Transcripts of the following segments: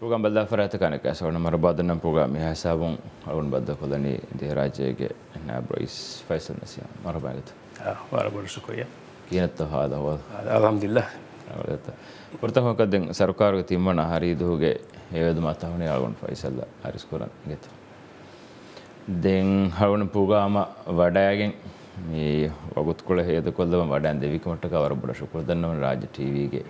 Program ಬದ್ದ ಫರತ ಕನಕ ಸವಣ ಮರಬಾದನ program ಹಸಾಬು ಅವನ್ ಬದ್ದ ಕೊಲನಿ ದೇ ರಾಜ್ಯಗೆ ನಾಬ್ರೈಸ್ ಫೈಸಲ್ ನಸಿ ಮರಬಾಗತ ವರಬರು ಶುಕ್ರಿಯ ಕೀನತ್ತ ಹಾದ ಹೋದ ಅಲ್ಹಮ್ದುಲಿಲ್ಲಾ ಪುರ್ತ ಹೋಗದ್ದೆ ಸರ್ಕಾರಕ್ಕೆ ತಿಮ್ಮಣ ಹರಿದುಗೆ ಹೇವದು ಮಾತಾವಣೆ ಆಳ್ಗೊಂಡು ಫೈಸಲ್ಲ ಹರಿಸ್ಕೊಲ ಗೆತ್ತು දෙන් හවුන පුගාම වඩයගෙන් මේ වගුත්කොල හේදකොල්ලම වඩන් දෙවිකමට කවර බොඩ ශුකුල් දන්නවන රාජ ටීවීගේ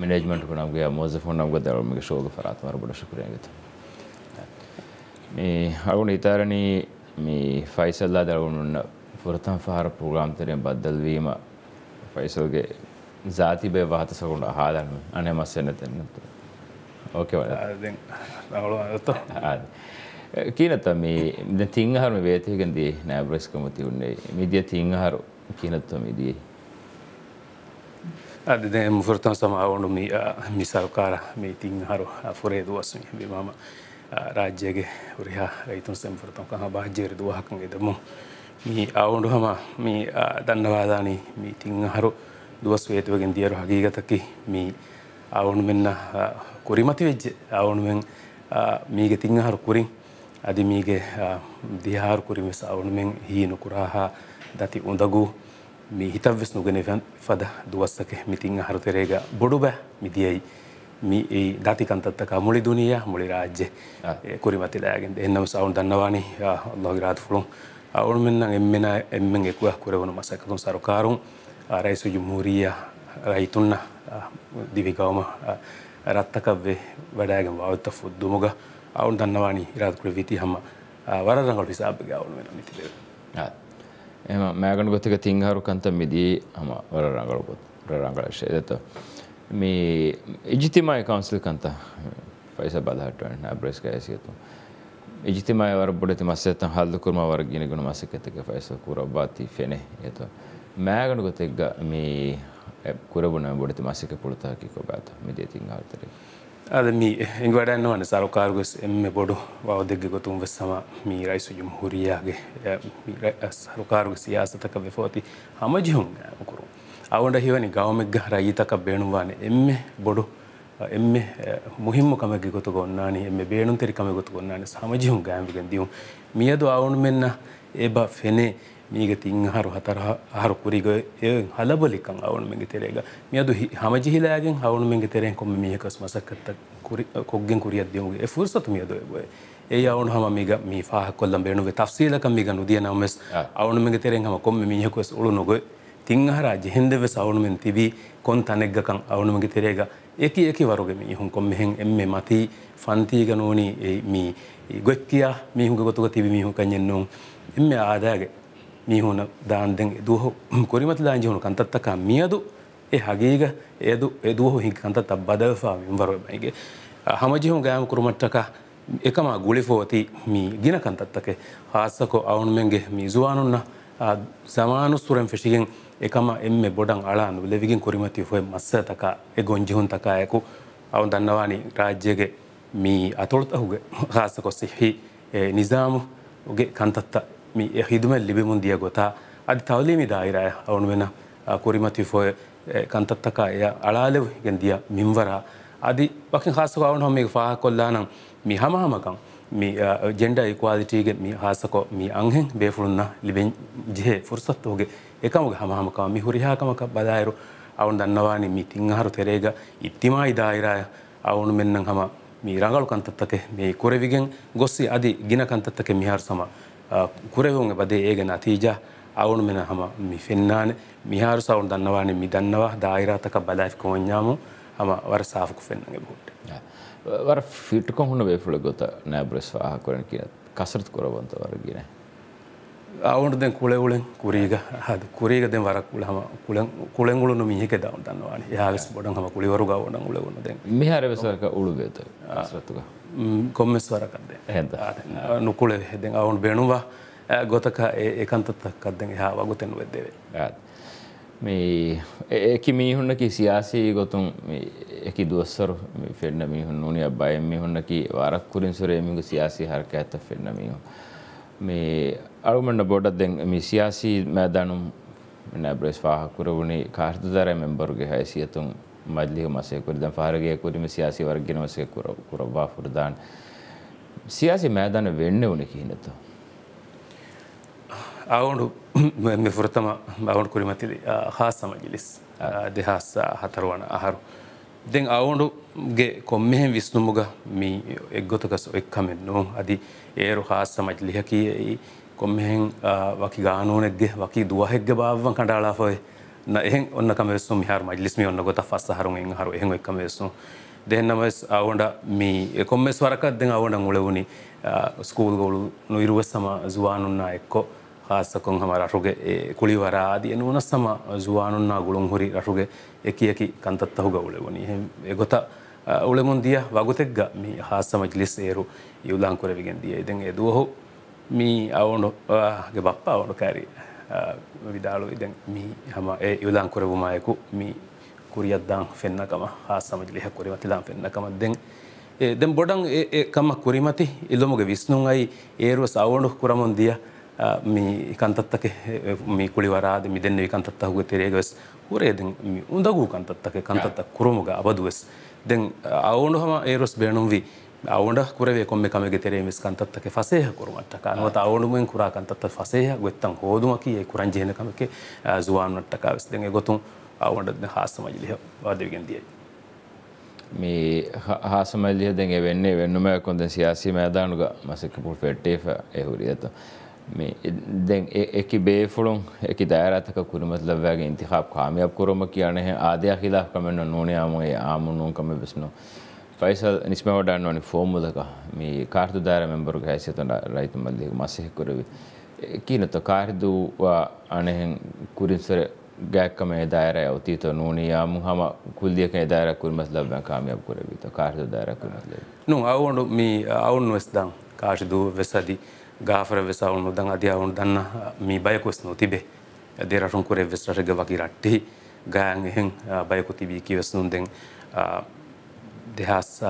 مێنجمنت کنم گویا مۆزفۆن نام گەدەڵ میگە شۆگە فەراتمەڕ بۆ لە شکرێنێت هەون ئیتارنی می فیسەلدا دەڕون فورتەن فار پروۆگرامترێن بە دەلویمە فیسەلگە ذاتی بێ بەهاتە سەگوون ئاهادن ئەنێ مەسێنێتێن ඕකේ වල කියනත මේ ඉතින් තිංහරු වේතිකන්දී නෑ බ්‍රෙස්කම තියුන්නේ මිදිය තිංහරු කියනත්ව මිදී adde mo fortan sama wono mi mi sarkara mi tin haro fure do asmi be mama rajjege uriha raytun sem fortan kan ba jere do hakan e demo mi awondo hama mi dannawadaani mi tin haro duwas wetu gen diaro hagigataki mi awonu kuri mati vejje awonu meng mi tin haro kuri adi mi mige dihar kurim sa awonu men hinu kuraha dati undagu මේ හිතවස් නුගෙනවන් ފަද ದುವස්සಕ್ಕೆ ಮಿತಿಂಗ ಹರತೆರೇಗ ಬೊಡುಬ ಮಿದಿಯೈ ಮಿ ಈ ದಾತಿಕಂತತ್ತಕ ಮುಳಿ ದುನಿಯ ಮುಳಿ ರಾಜ್ಯ ಕುರಿ ಮತಿದಾಗಿಂದ ಎನ್ನಮ sound ದನ್ನವಾನಿ ಅಲ್ಲಾಹ್ ರಾತ್ ಫುಳು ಅವಳು ಮೆನ್ನ ಎಮ್ಮೆನ ಎಮ್ಮೆಂಗೆ ಎಕ್ಕುವ ಕುರೆವನು ಮಸಕತು ಸರ್ಕಾರು rice ಜುಮೂರಿಯ ರೈತುನ್ನ ದಿವಿಗವಮ ರತ್ತಕವ್ವೆ ವಡಾಗೆ ವಾವತ್ತ ಫುದ್ದುಮುಗ ಅವನು ದನ್ನವಾನಿ ರಾತ್ ಕುಳಿ ವಿತಿ ಹಮ್ಮ ವರರಂಗಳು ಹಿಸಾಬ್ಗೆ ಅವಳು ಮೆನ್ನ ಮಿತಿದ್ದೇವೆ එහම මෑගණුගොතක තිංහරුකන්තමිදී හම වර රඟලකොත් රංගලශය දත මේ ඉජිතිමයි කවන්සිල් කන්ත පයිස බදහටුවන් අබ්‍රස්කයසියතු ඉජිතිමයි වරබොඩති මස්සයත හල්දුකුරම වරගෙනගුණ මසකතක පයිස කුරබාති ෆෙනෙ යතු මෑගණුගොතෙක් මේ කුරබුණ බොඩති මසික පුළතාකිකො බාත මිදේ තිංහාතරේ هذا مي إن قاعد إنه أنا سارو كارغوس إم بدو واو دقيقة قطوم بس سما مي رئيس الجمهورية عه مي سارو كارغوس سياسة تكبر فوتي هم جهم أكرو أوند هيواني قاوم الجه رأي تكبر بينوان إم بدو එම මුහිම කමක ගොතු ගොන්නාන එම බේනුම් තෙරි කමගොතු ගොන්නාන සමජිහුම් ගෑම්ිගෙන් දියුම් මියද අවුන් මෙන්න ඒබ ෆෙනේ ಮೀಗತಿಂಗ್ ಹಾರು ಹತರ ಹಾರು ಕುರಿಗ ಹಲಬಲಿಕಂ ಅವನು ಮೆಂಗೆ ತೆರೆಗ ಮಿ ಅದು ಹಮಜಿಹಿಲಾಗಿಂಗ್ ಅವನು ಮೆಂಗೆ ತೆರೆಂಗ್ ಕೊಮ್ಮೆ ಮೀಹ ಕಸ್ಮಸ ಕತ್ತ ಕುರಿ ಕೊಗ್ಗಿಂ ಕುರಿ ಅದ್ಯೋಂಗೆ ಎ ಫುರ್ಸತ್ ಮಿ ಅದು ಏ ಅವನು ಹಮ ಮೀಗ ಮೀ ಫಾಹ ಕೊಲ್ಲಂ ಬೇಣುಗೆ ತಫ್ಸೀಲ ಕಮ್ಮಿಗ ನುದಿಯ ನಮ್ಮೆಸ್ ಅವನು ಮೆಂಗೆ ತೆರೆಂಗ್ ಹಮ ಕೊಮ್ಮೆ ಮೀಹ ಕೊಸ್ ಉಳು ನುಗು ತಿಂಗಹರ ಜೆಹಿಂದೆವೆಸ್ ಅವನು ಮೆನ್ ತಿವಿ ಕೊನ್ ತನೆಗ್ಗಕಂ ಅವನು ಮೆಂಗೆ ತೆರೆಗ ಏಕಿ ಏಕಿ ವರುಗೆ ಮೀ ಹುಂ ಕೊಮ್ಮೆ ಹೆಂಗ್ ಎಮ್ಮೆ ಮತಿ ಫಂತೀಗ ನೋನಿ ಮೀ ಗೊಕ್ಕಿಯ ಮೀ ಹುಂಗೆ ಗೊತ್ತುಗ ತಿವಿ ಮೀ ಹುಂ ಕಣ್ಣೆನ್ನು ಎಮ್ಮೆ ಆದಾಗೆ ಮೀಹುನ ದಾಂದೆಂ ಎದುಹು ಕುರಿಮತ್ಲ ಅಂಜಿಹುನು ಕಂತತ್ತಕ ಮಿಯದು ಎ ಹಗೀಗ ಎದು ಎದುಹು ಹಿಂಗೆ ಕಂತತ್ತ ಬದಫಾ ವಿಂವರ ಬೈಗೆ ಹಮಜಿಹುಂ ಗಾಯಂ ಕುರುಮಟ್ಟಕ එකම ගුලිෆෝති මී ගින කන්තත්තකේ ආස්සකෝ අවුන්මෙන්ගේ මිසුවානුන්න සමානු සුරෙන් ෆෙෂිගෙන් එකම එම්ම බොඩන් අලාන් ලෙවිගින් කොරිමති හොය මස්සතක එ ගොංජිහුන් තකායකු අවුන් දන්නවානි රාජ්‍යගේ මී අතුළත් අහුගේ ආසකොස්සෙහි නිසාමු ඔගේ කන්තත්තා mi ehidmet libimundiya gota adi tawlimi dairaya ಅವನುವೆನ ಕುರಿಮತಿ ಫೋಯ್ ಕಂತತ್ತಕ ಎಯ ಅಳಾಲೆವು ಗೆಂದಿಯ ಮಿಂವರ ಅದಿ ವಕ್ಕಿನ ಹಾಸಕೋ ಅವನು ಹಮ್ಮಿಗೆ ಫಾಹ ಕೊಲ್ಲಾನಂ ಮಿ ಹಮ ಹಮಕಂ ಮಿ ಜೆಂಡರ್ ಇಕ್ವಾಲಿಟಿಗೆ ಮಿ ಹಾಸಕೋ ಮಿ ಅಂಹೆಂ ಬೇಫುಳುನ್ನ ಲಿಬೆನ್ ಜಿಹೆ ಫುರ್ಸತ್ ಹೋಗೆ ಏಕಮುಗೆ ಹಮ ಹಮಕ ಮಿ ಹುರಿಹಾಕಮಕ ಬದಾಯರು ಅವನು ದನ್ನವಾನಿ ಮಿ ತಿಂಗಾರು ತೆರೇಗ ಇತ್ತಿಮಾಯಿ ದಾಯಿರಾಯ ಅವನು ಮೆನ್ನಂ ಹಮ ಮಿ ರಂಗಳು ಕಂತತ್ತಕ್ಕೆ ಮಿ ಕುರೆವಿಗೆಂ ಗೊಸ್ಸಿ ಅದಿ ಗಿನ ಕಂತತ್ತಕ್ಕೆ ಮಿಹಾರು ಸಮ කුරෙහුන් බදේ ඒග නතිීජා අවුණු මෙන හම මි ෆෙන්න්නාන මිහාරු සවුන් දන්නවානේ මි දන්නවා දායිරාතක බලායි කොඥාම හම වර සාාෆකු ෆෙන්න්නගේ බොට් වර ෆිට් කොහුණ වේෆුල ගොත නෑ බ්‍රෙස් වාහ කරන කියන කසරත් කොරබන්ත වර කියනෑ අවුන්ටදැන් කුලෙවුලෙන් කුරීග හද කුරීගදෙන් වර කුළෙගුලුණු මිහික දවන්තන්නවා යාගස් බොඩන් හම කුලිවරු ගවන ගුලුණ දෙ මිහරවසරක උළුගේත ආසතුක කොම්මෙස් වරකක්ද හ නුකුලෙ හෙදෙන් අවුන් බෙනුවා ගොතක ඒකන්තත්තක්කක්දෙන් හා වගුතෙන් වෙද්දවේ මේ ඒක මිහුන්නකි සියාසී ගොතුන් එක දුවස්සර ෆෙන්න්න මිහුන් නුනි අබයි මිහුන්නකි වරක් කුරින් සුරේමික සියාසී හරක ඇත ෆෙන්න්න මිහු මේ අරුමන්න බොඩක් දැන් මේ සියාසී මෑදනුම් නැබ්‍රෙස් පාහකුරවුණේ කාර්තධරය මෙම්බරුගේ හැසියතුන් මදලිහ මසයකුරද පාරගයකුරීම සියාසි වර්ගෙන වසය කුරබා පුරදාන් සියාසි මෑදන වෙන්න වුණ කියනත. අවුඩු මෙ පුරතම බවුණු කුරිමතිලි හා සමජිලිස් දෙහස් හතරුවන අහරු. දැන් අවුඩුගේ කොම්මෙහෙන් විස්නුමුග මේ එක්ගොතකස එක්කමෙන් නො අදි ඒරු හාස්සමච් ලිහකීයි කොම්මෙහෙන් වකි ගානෝනෙක්ගේ වකි දුවහෙක්ග බාවන් කඩාලාපොයි එහෙන් ඔන්න කමෙස්සු මිහාර මජලිස්මි ඔන්න ගොත පස්ස හරුෙන් හරු එහෙ එක්කමෙස්සු දෙහන්නමස් අවුඩ මේ කොම්මෙස් වරකත් දෙ අවුඩ උලවුණි ස්කූල් ගොලු නොයිරුවස්සම ජුවානුන්නා එක්කෝ හාස්සකොන් හම රටුගේ කුලිවරාදී එනුවනස්සම ජුවානුන්නා ගුළුන් හොරි රටුගේ එකකි ಕಂತತ್ತಹುಗ ಉಳೆವನಿ ಹೆ ಗೊತ್ತ ಉಳೆಮುಂದಿಯ ವಗುತೆಗ್ಗ ಮಿ ಹಾಸ ಮಜ್ಲಿಸ್ ಏರು ಯುಲಾಂಕುರವಿಗೆಂದಿಯ ಇದೆಂ ಎದು ಹೊ ಮಿ ಅವನು ಗೆ ಬಪ್ಪ ಅವನು ಕಾರಿ ವಿದಾಳು ಇದೆಂ ಮಿ ಹಮ ಎ ಯುಲಾಂಕುರವುಮಾಯಕು ಮಿ ಕುರಿಯದ್ದಾಂ ಫೆನ್ನಕಮ ಹಾಸ ಮಜ್ಲಿಹ ಕುರಿಮತಿಲಾಂ ಫೆನ್ನಕಮ ದೆಂ ದೆಂ ಬೊಡಂ ಎ ಕಮ ಕುರಿಮತಿ ಇಲ್ಲೊಮುಗೆ ವಿಸ್ನುಂ ಐ ಏರು ಸವಣು ಕುರಮುಂದಿಯ ಮಿ ಕಂತತ್ತಕ್ಕೆ ಮಿ ಕುಳಿವರಾದ ಮಿ ದೆನ್ನೆ ಕಂತತ್ತಹುಗೆ ತೆರೆಗೆ ವೆಸ್ ކުރޭ ދެން އުނދަގޫ ކަންތައްތަކެ ކަންތައްތައް ކުރުމުގެ އަބަދުވެސް ދެން އައުނޑު ހަމ އޭރުސް ބޭނުންވީ އަވަނޑ ކުරවේ ކޮންމެ ކަމެގެ ތެރޭމިސް ކަންތައްތަކެ ފަސޭހ ކުރުމައްޓަކ ނުވަތ އަވަނޑުމެන් ކުރާ ކަންތައްތަ ފަސޭހ ގޮތްތަން ހޯދުމަކީ އެ ކުރަން ޖޭނ ކަމެކެ ޒުވާނުނައްޓަކާ ވެސް ދެން އެ ގޮތުން އަވަނޑ ހާސަމަޖިލިހ ވާދެވިގެން ދިޔަයි මේ හාසමල්ලිහ දෙගේ වෙන්නේ වෙන්නුම කොඳ සියාසී මෑදානුග මසක පුල් පෙට්ටේ එහුරියතු మే దెన్ ఏకి బేఫలన్ ఏకి దైరత క కు ముత్లబ్ హై గై ఇంతిఖబ్ కామ్ యాబ్ కర మకియనే హై ఆద్యా ఖিলাఫ్ కమన్ నహోనే యాము ఏ ఆమున్ కమ బస్నో ఫైసల్ ఇస్మే వడాన్ నని ఫోర్మ దక మే కార్తుదారా మెంబర్ గైసత్ ఉండ రైతు మల్లే మాసిహ కరవి కీనే తో కార్తుదూ ఆనే హై కురి స గై కమ దైరయ అవతీ తో నహోనే యాము హమ కుల్ దియే కై దైరయ కురి ముత్లబ్ హై కామ్ యాబ్ కరేవి తో కార్తుదారా క ముత్లబ్ నో ఆవున్ మి ఆవున్ వస్ దన్ కార్తుదూ వసది ಗಾಫರವೆಸವನು ದಂಗ ಅದಿಯವನು ದನ್ನ ಮೀ ಬಯಕೊಸ್ನು ತಿಬೆ ದೇರಟುಂ ಕುರೆ ವೆಸ್ರಟೆಗ ವಕಿರಟ್ಟಿ ಗಾಯಂಗ ಹೆಂಗ್ ಬಯಕು ತಿಬಿ ಕಿವೆಸ್ನು ದೆಂಗ್ දෙහස්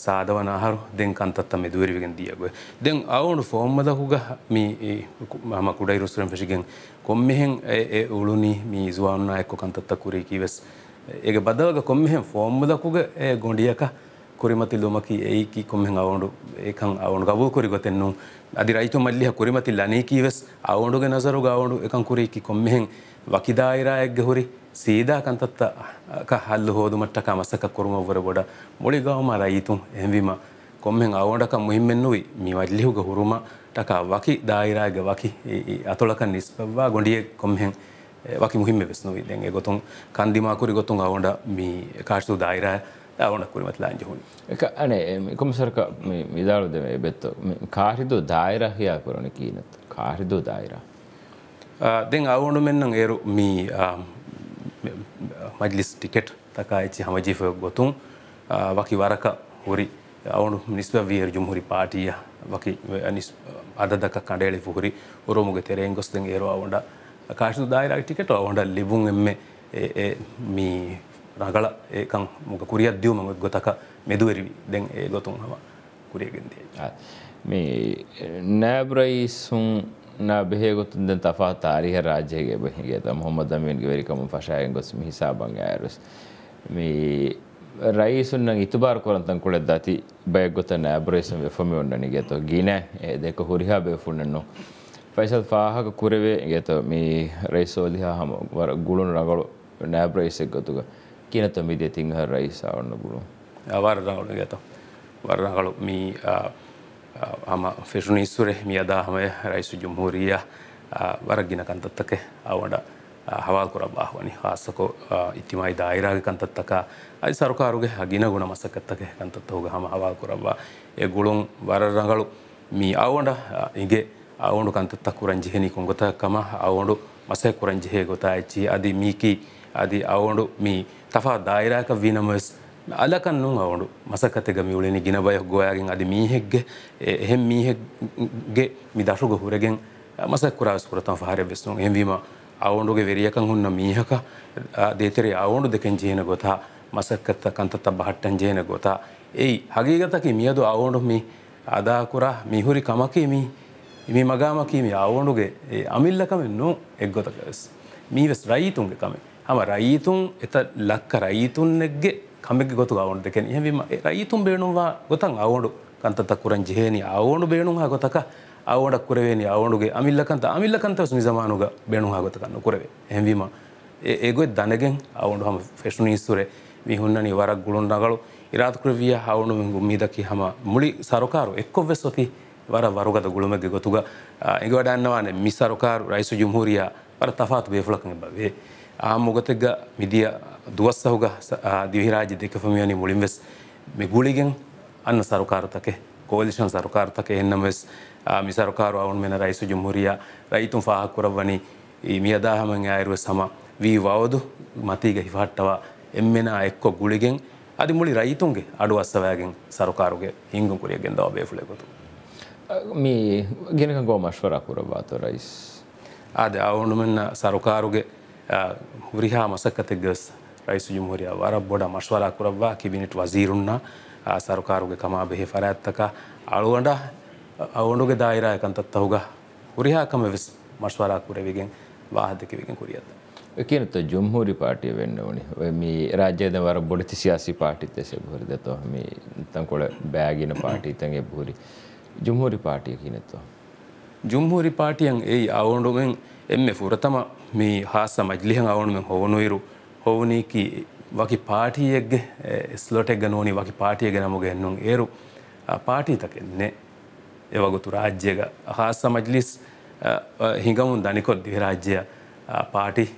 සාධවනහරු දෙන් කන්තත්තම දුවරිවිගෙන් දියගොය දෙන් අවුණු ෆෝම්මද හුග මම කුඩයි රුස්රම් පශිගෙන් කොම්මෙහෙන් ඒ උළුනි මී ස්වාන්නා එක්ක කන්තත්ත කුරේ කිවෙස් ඒ බදවග කොම්මෙහෙන් ෆෝම්මදකුග ගොඩියක ಕುರಿಮತಿಲ್ಲುಮಕಿ ಏಕಿ ಕೊಮ್ಮೆಂಗ್ ಅವಂಡು ಏಕಂಗ್ ಅವಂಡು ಗಬು ಕುರಿ ಗೊತ್ತೆನ್ನು ಅದಿ ರೈತು ಮಲ್ಲಿಹ ಕುರಿಮತಿಲ್ಲ ಅನೇಕಿವೆಸ್ ಅವಂಡುಗೆ ನಜರುಗ ಅವಂಡು ಏಕಂಗ್ ಕುರಿಕಿ ಕೊಮ್ಮೆಂಗ್ ವಕಿದಾಯಿರಾಯಗ್ಗೆ ಹುರಿ ಸೀದಾ ಕಂತತ್ತ ಕ ಹಲ್ಲು ಹೋದು ಮಟ್ಟಕ ಮಸಕ ಕುರುಮವ್ವರ ಬೊಡ ಮುಳಿಗಾವಮ ರೈತು ಎಂವಿಮ ಕೊಮ್ಮೆಂಗ್ ಅವಂಡಕ ಮುಹಿಮ್ಮೆನ್ನುವಿ ಮಿ ಮಲ್ಲಿಹುಗ ಹುರುಮ ಟಕ ವಕಿ ದಾಯಿರಾಗ ವಕಿ ಅತೊಳಕ ನಿಸ್ಪವ್ವ ಗೊಂಡಿಯೆ ಕೊಮ್ಮೆಂಗ್ ವಕಿ ಮುಹಿಮ್ಮೆ ಬೆಸ್ನುವಿ ದೆಂಗೆ ಗೊತ್ತು ಕಂದಿಮಾ ಕುರಿ ಗೊತ್ತು ಅವಂಡ ಮಿ ಕಾಡ್ಸು ದಾಯಿರಾಯ ಅವನಕ್ಕೂರಿ ಮತ್ತು ಲಾಂಜಿ ಹುಣ್ಣು ಅಣೆ ಕೊಮ್ಮಸರ್ಕ ಇದಾಳುದ ಬೆತ್ತು ಕಾರಿದು ದಾಯರ ಹಾಕುರೋಣ ಕೀನತ್ತು ಕಾರಿದು ದಾಯರ ದೆಂಗ್ ಅವಣು ಮೆನ್ನಂಗೆ ಏರು ಮೀ ಮಜ್ಲಿಸ್ ಟಿಕೆಟ್ ತಕಾಯಿಚಿ ಹಮ ಜೀಫ ಗೊತ್ತು ವಕಿ ವರಕ ಹುರಿ ಅವನು ನಿಸ್ಬ ವಿಯರ್ ಜುಮ್ಹುರಿ ಪಾರ್ಟಿಯ ವಕಿ ನಿಸ್ ಅದದಕ ಕಂಡೇಳಿ ಹುರಿ ಉರೋಮುಗೆ ತೆರೆ ಹೆಂಗೊಸ್ದಂಗೆ ಏರೋ ಅವಂಡ ಕಾಶಿದು ದಾಯರಾಗಿ ಟಿಕೆಟ್ ಅವಂಡ ಲಿಬುಂಗ್ ಎಮ್ಮೆ ಮೀ රගල ඒකං මොක කුරියත් දියව මඟත් ගොතක මෙදුවරවි දැන් ඒ ගොතුන් හම කුරියගෙන්දේ මේ නෑබ්‍රයිසුන් බෙහෙගොතු ද තෆා තාරිහ රාජයගේ බහිගේ හොම දමෙන්ගේ වැරිකම පශායෙන් ගොස් හිසාබං ඇරුස් මේ ರೈಸನ್ನ ಇತುಬಾರ್ ಕೊರಂತಂ ಕುಳೆದ್ದಾತಿ ಬಯಗೊತ್ತನ ಅಬ್ರೈಸಂ ವೆಫಮಿ ಉಂಡನಿ ಗೇತೋ ಗೀನೆ ಏದೇಕ ಹುರಿಹಾ ಬೇಫುಣ್ಣನ್ನು ಫೈಸಲ್ ಫಾಹಕ ಕುರೆವೆ ಗೇತೋ ಮೀ ರೈಸೋಲಿಹಾ ಹಮ ಗುಳುನು ನಗಳು ನ್ಯಾಬ್ರೈಸೆಗ್ ಗೊತ್ತುಗ කියනතුම විදිහට ඉංහ රයිසාවන්න පුළුවන් වර්ණාවන ගත වර්ණාකළු මී හම ෆිෂුණීස්සුරෙ මිය අදාහමය රයිසු ජුම්හූරිය වරගින කන්තත්තක අවඩ හවාකුර බාහවනි හාසකෝ ඉතිමයි දායිරාග කන්තත්තක අයි සරකාරුගේ හගින ගුණ මසකත්තක කන්තත්තහෝග හම හවාකුරබා ඒ ගුළුන් වරරඟලු මී අවඩ ඉගේ අවුඩු කන්තත්තක් කුරංජිහෙනි කුංගොතකම අවුඩු මසය කුරංජිහේ ගොතා එච්චි අද මීකී అది ಅವೊಂಡು ಮೀ ತಫಾ ದಾಯಿರಾಕ ವಿನಮಸ್ ಅಲಕನ್ನು ಅವೊಂಡು ಮಸಕತೆಗ ಮಿ ಉಳಿನಿ ಗಿನಬಯ ಗೋಯಾಗೆಂ ಅದು ಮೀಹೆಗ್ಗೆ ಹೆಂ ಮೀಹೆಗ್ಗೆ ಮಿ ದಶುಗ ಹುರೆಗೆಂ ಮಸಕ್ ಕುರಾಸ್ ಪುರತಂ ಫಹಾರೆ ಬೆಸ್ನು ಹೆಂ ವಿಮ ಅವೊಂಡುಗೆ ವೆರಿಯಕಂ ಹುನ್ನ ಮೀಹಕ ದೇತೆರೆ ಅವೊಂಡು ದೆಕೆಂ ಜೇನ ಗೊತಾ ಮಸಕ್ಕತ್ತ ಕಂತತ್ತ ಬಹಟ್ಟಂ ಜೇನ ಗೊತಾ ಏಯ್ ಹಗೀಗತಕಿ ಮಿಯದು ಅವೊಂಡು ಮಿ ಅದಾ ಕುರ ಮಿಹುರಿ ಕಮಕಿ ಮಿ ಮಿ ಮಗಾಮಕಿ ಮಿ ಅವೊಂಡುಗೆ ಅಮಿಲ್ಲಕಮೆನ್ನು ಎಗ್ಗೊತಕಸ್ ಮೀವೆಸ್ ರೈತುಂಗೆ ತಮೆ ಅವ ರೈತುಂ ಎತ ಲಕ್ಕ ರೈತುನ್ನೆಗ್ಗೆ ಕಮ್ಮೆಗೆ ಗೊತ್ತು ಆವೊಂಡು ದೆಕೆನ್ ಎಹೆವಿಮ ರೈತುಂ ಬೇಣುವ ಗೊತ್ತಂಗ ಆವೊಂಡು ಕಂತತ ಕುರಂ ಜೇನಿ ಆವೊಂಡು ಬೇಣುಂ ಹಾಗೊತಕ ಆವೊಂಡ ಕುರವೇನಿ ಆವೊಂಡುಗೆ ಅಮಿಲ್ಲಕಂತ ಅಮಿಲ್ಲಕಂತ ನಿಜಮಾನುಗ ಬೇಣುಂ ಹಾಗೊತಕ ಅನ್ನು ಕುರವೆ ಎಹೆವಿಮ ಎಗೊಯ್ ದನಗೆಂ ಆವೊಂಡು ಹಮ ಫೆಶುನು ಇಸುರೆ ಮಿ ಹುನ್ನನಿ ವರ ಗುಳುಂಡಗಳು ಇರಾತ್ ಕುರವಿಯ ಆವೊಂಡು ಮೀದಕಿ ಹಮ ಮುಳಿ ಸರಕಾರು ಎಕ್ಕೊವ್ವೆ ಸೊತಿ ವರ ವರುಗದ ಗುಳುಮೆಗೆ ಗೊತ್ತುಗ ಎಗವಡ ಅನ್ನವಾನೆ ಮಿ ಸರಕಾರು ರೈಸು ಜುಮ್ಹೂರಿಯ ವರ ತಫಾತ್ ಬೇಫುಳಕಂಗೆ ಬವೆ ಆ ಮುಗತೆಗ್ಗ ಮಿದಿಯ ದುವಸ್ಸ ಹುಗ ದಿವಿರಾಜಿ ದೆಕ್ಕಫಮಿಯನಿ ಮುಳಿಂವೆಸ್ ಮೆಗೂಳಿಗೆಂಗ್ ಅನ್ನ ಸರ್ಕಾರತಕ್ಕೆ ಕೋಲಿಷನ್ ಸರ್ಕಾರತಕ್ಕೆ ಎನ್ನಮೆಸ್ ಮಿ ಸರ್ಕಾರ ಅವನ ಮೇನ ರೈಸು ಜುಮುರಿಯ ರೈತು ಫಾಹಕುರವನಿ ಈ ಮಿಯದಾಹಮಂಗೆ ಆಯಿರುವ ಸಮ ವಿ ವಾವದು ಮತಿಗೆ ಹಿವಾಟ್ಟವ ಎಮ್ಮೆನ ಎಕ್ಕೊ ಗುಳಿಗೆಂಗ್ ಅದು ಮುಳಿ ರೈತುಂಗೆ ಅಡು ಅಸವಾಗೆಂಗ್ ಸರ್ಕಾರಗೆ ಹಿಂಗು ಕುರಿಯಗೆಂದ ಬೇಫುಳೆ ಗೊತ್ತು ಮೀ ಗಿನಕ ಗೋಮಾಶ್ವರ ಕುರಬಾತು ರೈಸ್ ಅದೇ ಅವನು ಮೆನ್ನ ಸರ್ಕಾರಗೆ ވރިހާ މަސައްކަތެއްގެސް ރައިސް ޖުމުހުރިއަށް ވަރަށް ބޮޑަ މަޝްވަރާ ކުރައްވާ ކިބިނެޓް ވަޒީރުންނާ ಸರಕಾರಗೆ ಕಮಾಬೆಹಿ ಫರಾಯತ್ತಕ ಅಳುವಂಡ ಅವಂಡುಗೆ ದಾಯಿರ ಕಂತತ್ತಹುಗ ಉರಿಹಾಕಮ ವಿಸ್ ಮಶ್ವರ ಕುರೆವಿಗೆ ವಾಹದಕ್ಕಿವಿಗೆ ಕುರಿಯತ್ತ කියනත ජොම්හෝරි පාටිය වෙන්න ඕනි මේ රාජ්‍යද වර බොඩිති සියාසි පාටිත්තෙසේ බොරිද තො මේ තන්කොළ බෑගෙන පාටිතන්ගේ බූරි ජුම්හෝරි පාටිය කියනත්වා. ජුම්හෝරි පාටියන් ඒ අවුන්ඩුමෙන් එම ෆුරතම මේ හාස මජලිහ අවුනුම හොවනුයිරු හොවනීකි වකි පාටියෙක්ග ස්ලොටෙක් ගනෝනි වකි පාටිය ගෙනමුග එන්නුම් ඒරු පාටීතකෙන්නේ එවගුතු රාජ්‍යග හාස මජලිස් හිඟමුන් දනිකොත් දිහ රාජ්‍යය පාටි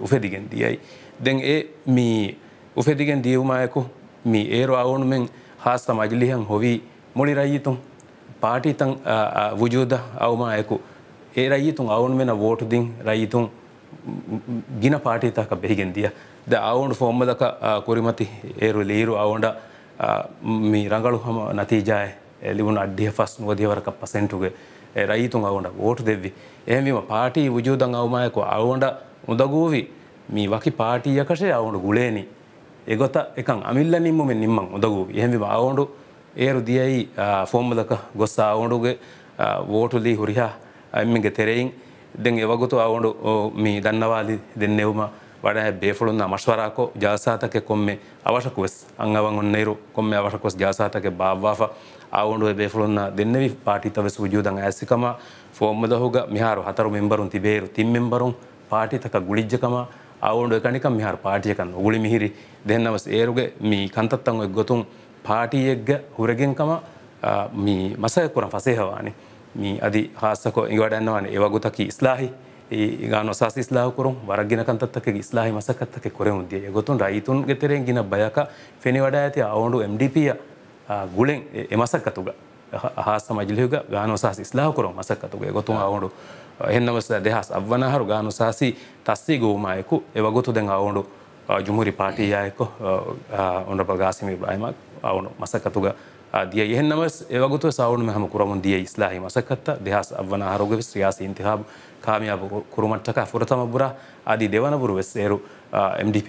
උපෙදිගෙන් දියයි. දෙන් ඒ මී උපෙදිගෙන් දියවුමායකු මී ඒරු අවුනුමෙන් හාස්ත මජලිහන් හොවී මොලි රයිතුන් පාටිතන් වුජූද අවුමායකු ඒ රයිතුන් අවුන් වෙන වෝටුදිින් රයිතුන් ගින පාටිතක බෙහිගෙන්දිය ද අවුන්ඩ ෆෝම්මදක කුරිමති ඒරු ලීරු අවුන්ඩ මී රඟලු හම නතිජාය එලිබුණ අඩ්ිය ෆස් නුවදිවරක පසෙන්ටුගේ රයිතුන් අවුන්ඩ ෝට් දෙවි එහමම පාටී වජූදන් අවමයකු අවුන්ඩ උදගූවී මේ වකි පාටියකශය අවුන්ඩු ගුලේනි එගොත එකන් අමිල්ල නිම්මම නිම්මං උදගූවී එහෙම අවුන්ඩු ඒරු දියයි ෆෝම්මදක ගොස්සා අවුන්ඩුගේ වෝටුලී හුරිහා මිගේ තෙරෙයින් දෙන් එවගුතු අවුඩු මී දන්නවාලි දෙන්නෙවුම වඩහ බේෆුළුන්න අමශ්වරාකෝ ජාසාතක කොම්මෙ අවශකුවෙස් අංගවන් ඔන්නේරු කොම්ම අවශකොස් ජාසාතක බාවාාප අවුන්ඩුව බේෆුළුන්න දෙන්නවි පාටිතවස් වජූදන් ඇසිකම ෆෝම්මදහුග මිහාරු හතරු මෙම්බරුන් තිබේරු තින් මෙම්බරුන් පාටිතක ගුලිජ්ජකම අවුන්ඩුව කනික මිහාර පාටියකන් උගුලි මිහිරි දෙන්නවස් ඒරුගේ මී කන්තත්තන් එක් ගොතුන් පාටියෙක්ග හුරගෙන්කම මී මසයකුරන් පසේහවානේ mi adi haassa ko ege waɗannawani e wagotaki islahi gano sasi islahu koron waragina kan tattake islahi masakattake kore hun diya egoton rayi ton getere gina bayaka feni waɗayate a ondu mdp ya gulen e masakatuga hasa majlihuga gano sasi islahu koron masakatuga egoton a ondu hennamasla dehas avvana haru gano sasi tassi gomayeku e wagoto den a ondu jumhuri party yayeko onraba gasim ibrahima a ondu masakatuga දිය එහෙන්නම ඒවගතු sound හමකුරමුන් දිය ඉස්ලාහි මසකත්ත දෙහස් අවන ආරෝග ශ්‍රියාස ඉන්තිහාබ කාමයා කුරුමට්ටක ෆුරතමබුර ආදී දෙවනපුරු වෙස්සේරු MDP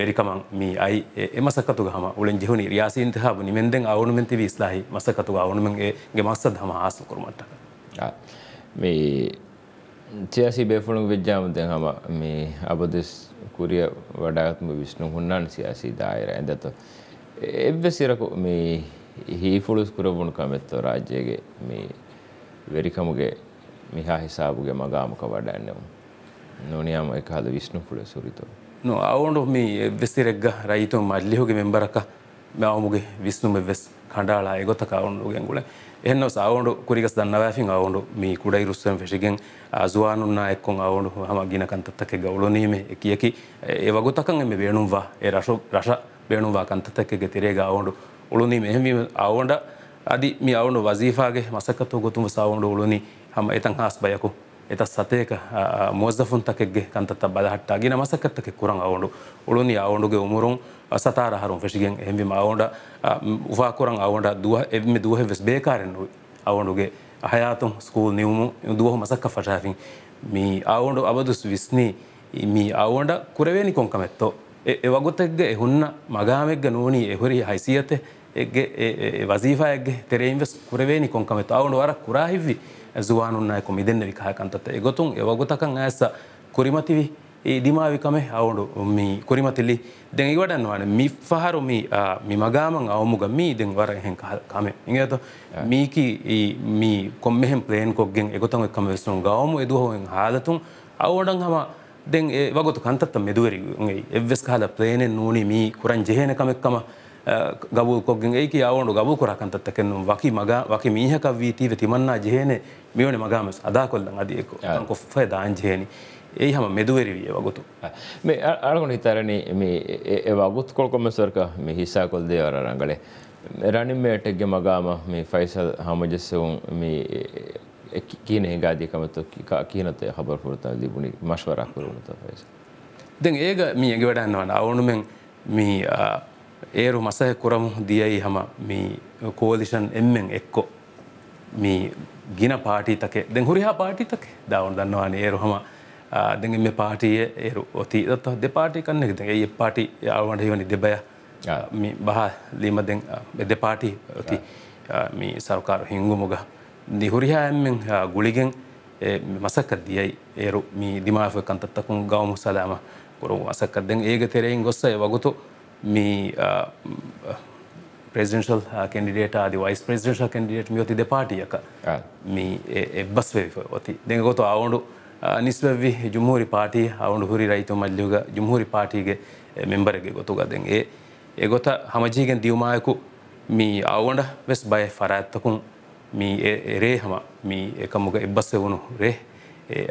වෙරිකමන් මේ අයි එමසකතු හම උලෙන් ජෙහුණනි රියාසින්තහබ නිමෙන්දෙන් අවුනුමෙන්තිව ස්ලාහි මසකතු අවුනුමන්ගේ මස්සද හම ආසු කරමට මේ චයසි බේෆුණු විද්‍යාමතෙන් හම මේ අබදෙස් කුරිය වඩාත්ම විශ්ණු හුන්නන් සියාසී දායර ඇඳත එබ්බ සිරකු මේ හීෆුළුස් කුරබුණු කමෙත්තෝ රාජ්‍යයගේ මේ වෙරිකමුගේ මිහා හිසාබුගේ මගාමක වඩන්නම් නොනියම එකහද විෂ්ණු පුල සුරිතෝ නො අවුන්ඩු මේ වෙසිරෙක්ග රයිතුන් මල්ලිහුගේ මෙම්බරක මවමුගේ විස්නුම වෙස් කණඩාලා එගොතක අවුන්ඩුගෙන් ගුල එන්න සවුන්ඩු කුරිගස් දන්නවෑසින් අවුන්ඩු මේ කුඩයි රුස්සන් ෆෙසිගෙන් අසුවානුන්න එක්කොන් අවුන්ඩු හම ගිනකන්තත්තක ගවලනීම එකකි ඒවගොතකන් එම බේනුම්වා ඒ රශ රශ බේනුම්වා කන්තතක ගෙතිරේ ගවුන්ඩු ಉಳುನಿ ಮೆಹಮಿ ಆವಂಡ ಅದಿ ಮಿ ಅವನು ವಜೀಫಾಗೆ ಮಸಕತ್ತು ಗೊತ್ತುಂಬ ಸಾವಂಡು ಉಳುನಿ ಹಮ ಎತಂ ಹಾಸ್ ಬಯಕು ಎತ ಸತೇಕ ಮೊಜಫುನ್ ತಕೆಗ್ಗೆ ಕಂತತ್ತ ಬದಹಟ್ಟಾಗಿನ ಮಸಕತ್ತಕ್ಕೆ ಕುರಂ ಅವಂಡು ಉಳುನಿ ಅವಂಡುಗೆ ಉಮುರುಂ ಸತಾರ ಹರುಂ ಫೆಶಿಗೆಂ ಹೆಂವಿಮ ಅವಂಡ ಉಫಾ ಕುರಂ ಅವಂಡ ದುಹ ಎಮ್ಮೆ ದುಹ ವೆಸ್ ಬೇಕಾರೆನ್ ಅವಂಡುಗೆ ಹಯಾತುಂ ಸ್ಕೂಲ್ ನಿವುಮು ದುಹ ಮಸಕ್ಕ ಫಶಾಫಿಂ ಮೀ ಅವಂಡು ಅಬದುಸ್ ವಿಸ್ನಿ ಮೀ ಅವಂಡ ಕುರವೇನಿ ಕೊಂಕಮೆತ್ತೋ ಎ ವಗುತೆಗ್ಗೆ ಹುನ್ನ ಮಗಾಮೆಗ್ಗೆ ನೋನಿ ಎಹುರಿ ಹೈಸಿಯತೆ ವಜೀಫಾಗೆ ತೆರೆಯಿಂವೆಸ್ ಕುರವೇನಿ ಕೊಂಕಮೆತ್ತು ಅವನು ವರ ಕುರಾಹಿವ್ವಿ ಜುವಾನುನ್ನಾಯಕು ಮಿದೆನ್ನವಿ ಕಾಯಕಂತತ್ತೆ ಎಗೊತುಂ ಎವಗುತಕಂ ಆಯಸ್ಸ ಕುರಿಮತಿವಿ ಈ ದಿಮಾವಿ ಕಮೆ ಅವಳು ಮೀ ಕುರಿಮತಿಲಿ ದೆಂಗ್ ಇವಡನ್ನುವಾನೆ ಮಿ ಫಹರು ಮೀ ಮಿ ಮಗಾಮಂ ಅವಮುಗ ಮೀ ದೆಂಗ್ ವರ ಹೆಂ ಕಮೆ ಇಂಗೇತು ಮೀಕಿ ಈ ಮೀ ಕೊಮ್ಮೆಹೆಂ ಪ್ಲೇನ್ ಕೊಗ್ಗೆಂ ಎಗೊತಂ ಎಕ್ಕಮ ವೆಸ್ಸುಂ ಗಾವಮು ಎದು ಹೋಂ ಹಾಲತುಂ ಅವಡಂ ಹಮ ದೆಂಗ್ ಎವಗುತು ಕಂತತ್ತ ಮೆದುವೆರಿ ಎವ್ವೆಸ್ ಕಾಲ ಪ್ಲೇನೆ ನೂನಿ ಮೀ ಕುರಂ ಜೆಹೆನ ಕಮೆಕ್ಕಮ ගබූකොගෙන් ඒ කියාවනු ගබූකොරකන්තත්ත කෙන්නුම් වකි මග වකි මීහකක් වී තීව තිමන්නා ජයනේ මිවන මගාමස් අදාකොල්ලන් අදියෙකු අන්කො ෆයදාන් ජයනි ඒ හම මෙදුවරිවිය වගුතු මේ අරගුණ හිතරණ මේ වගුත් කොල්කොමස්වර්ක මේ හිසා කොල් දේ අරරංගලේ රනිම් මේටක්ග මගාම මේ ෆයිසල් හමජස්සවුන් මේ කියන හිගාදිකමතු කියනතය හබර පුරතල් ලිබුණි මශ්වරක් කරුණුත ෆයිස දෙ ඒක මියගේ වැඩන්නවන අවුනුමෙන් මේ ඒරු මසහ කුරමු දියයි හම මේ කෝලිෂන් එම්මෙන් එක්කො මේ ගින පාටිතකේ දෙ හුරිහා පාටිතක දවුන් දන්නවාන ඒරු හම දෙග මේ පාටිය ඒරු ඔති දත්ව දෙ පාටි කන්නෙක් දෙ ඒ පාටි අවන්ට හිවනි දෙබය බහ ලීමදෙන් එද පාටි ඔති මේ සරකාර හිංගුමුග දිහුරිහා එම්මෙන් ගුලිගෙන් මසක්ක දියයි ඒරු මේ දිමාාව කන්තත්තකුන් ගවමු සලාම කුරු අසක්කදෙන් ඒග තෙරෙයින් ගොස්සයි වගුතු මේ ප්‍රේසිඩෙන්ශල් කෙන්ඩිඩේට අද වයිස් ප්‍රේසිඩේශල් කෙන්ඩිඩේට යොති දෙපාටියක මේ එබ්බස් වෙවිව ඔති දෙඟගොතු අවුඩු නිස්වවි ජුමහරි පාටි අවුඩු හුරි රයිතු මල්ලියුග ජුමහරි පාටිගේ මෙම්බරගේ ගොතු ගදෙන් ඒ ඒ ගොත හමජීගෙන් දියුමායකු මේ අවුඩ වෙස් බය ෆරඇත්තකුන් මේ රේ හම මේ එකමුග එබ්බස්ස වුණු රේ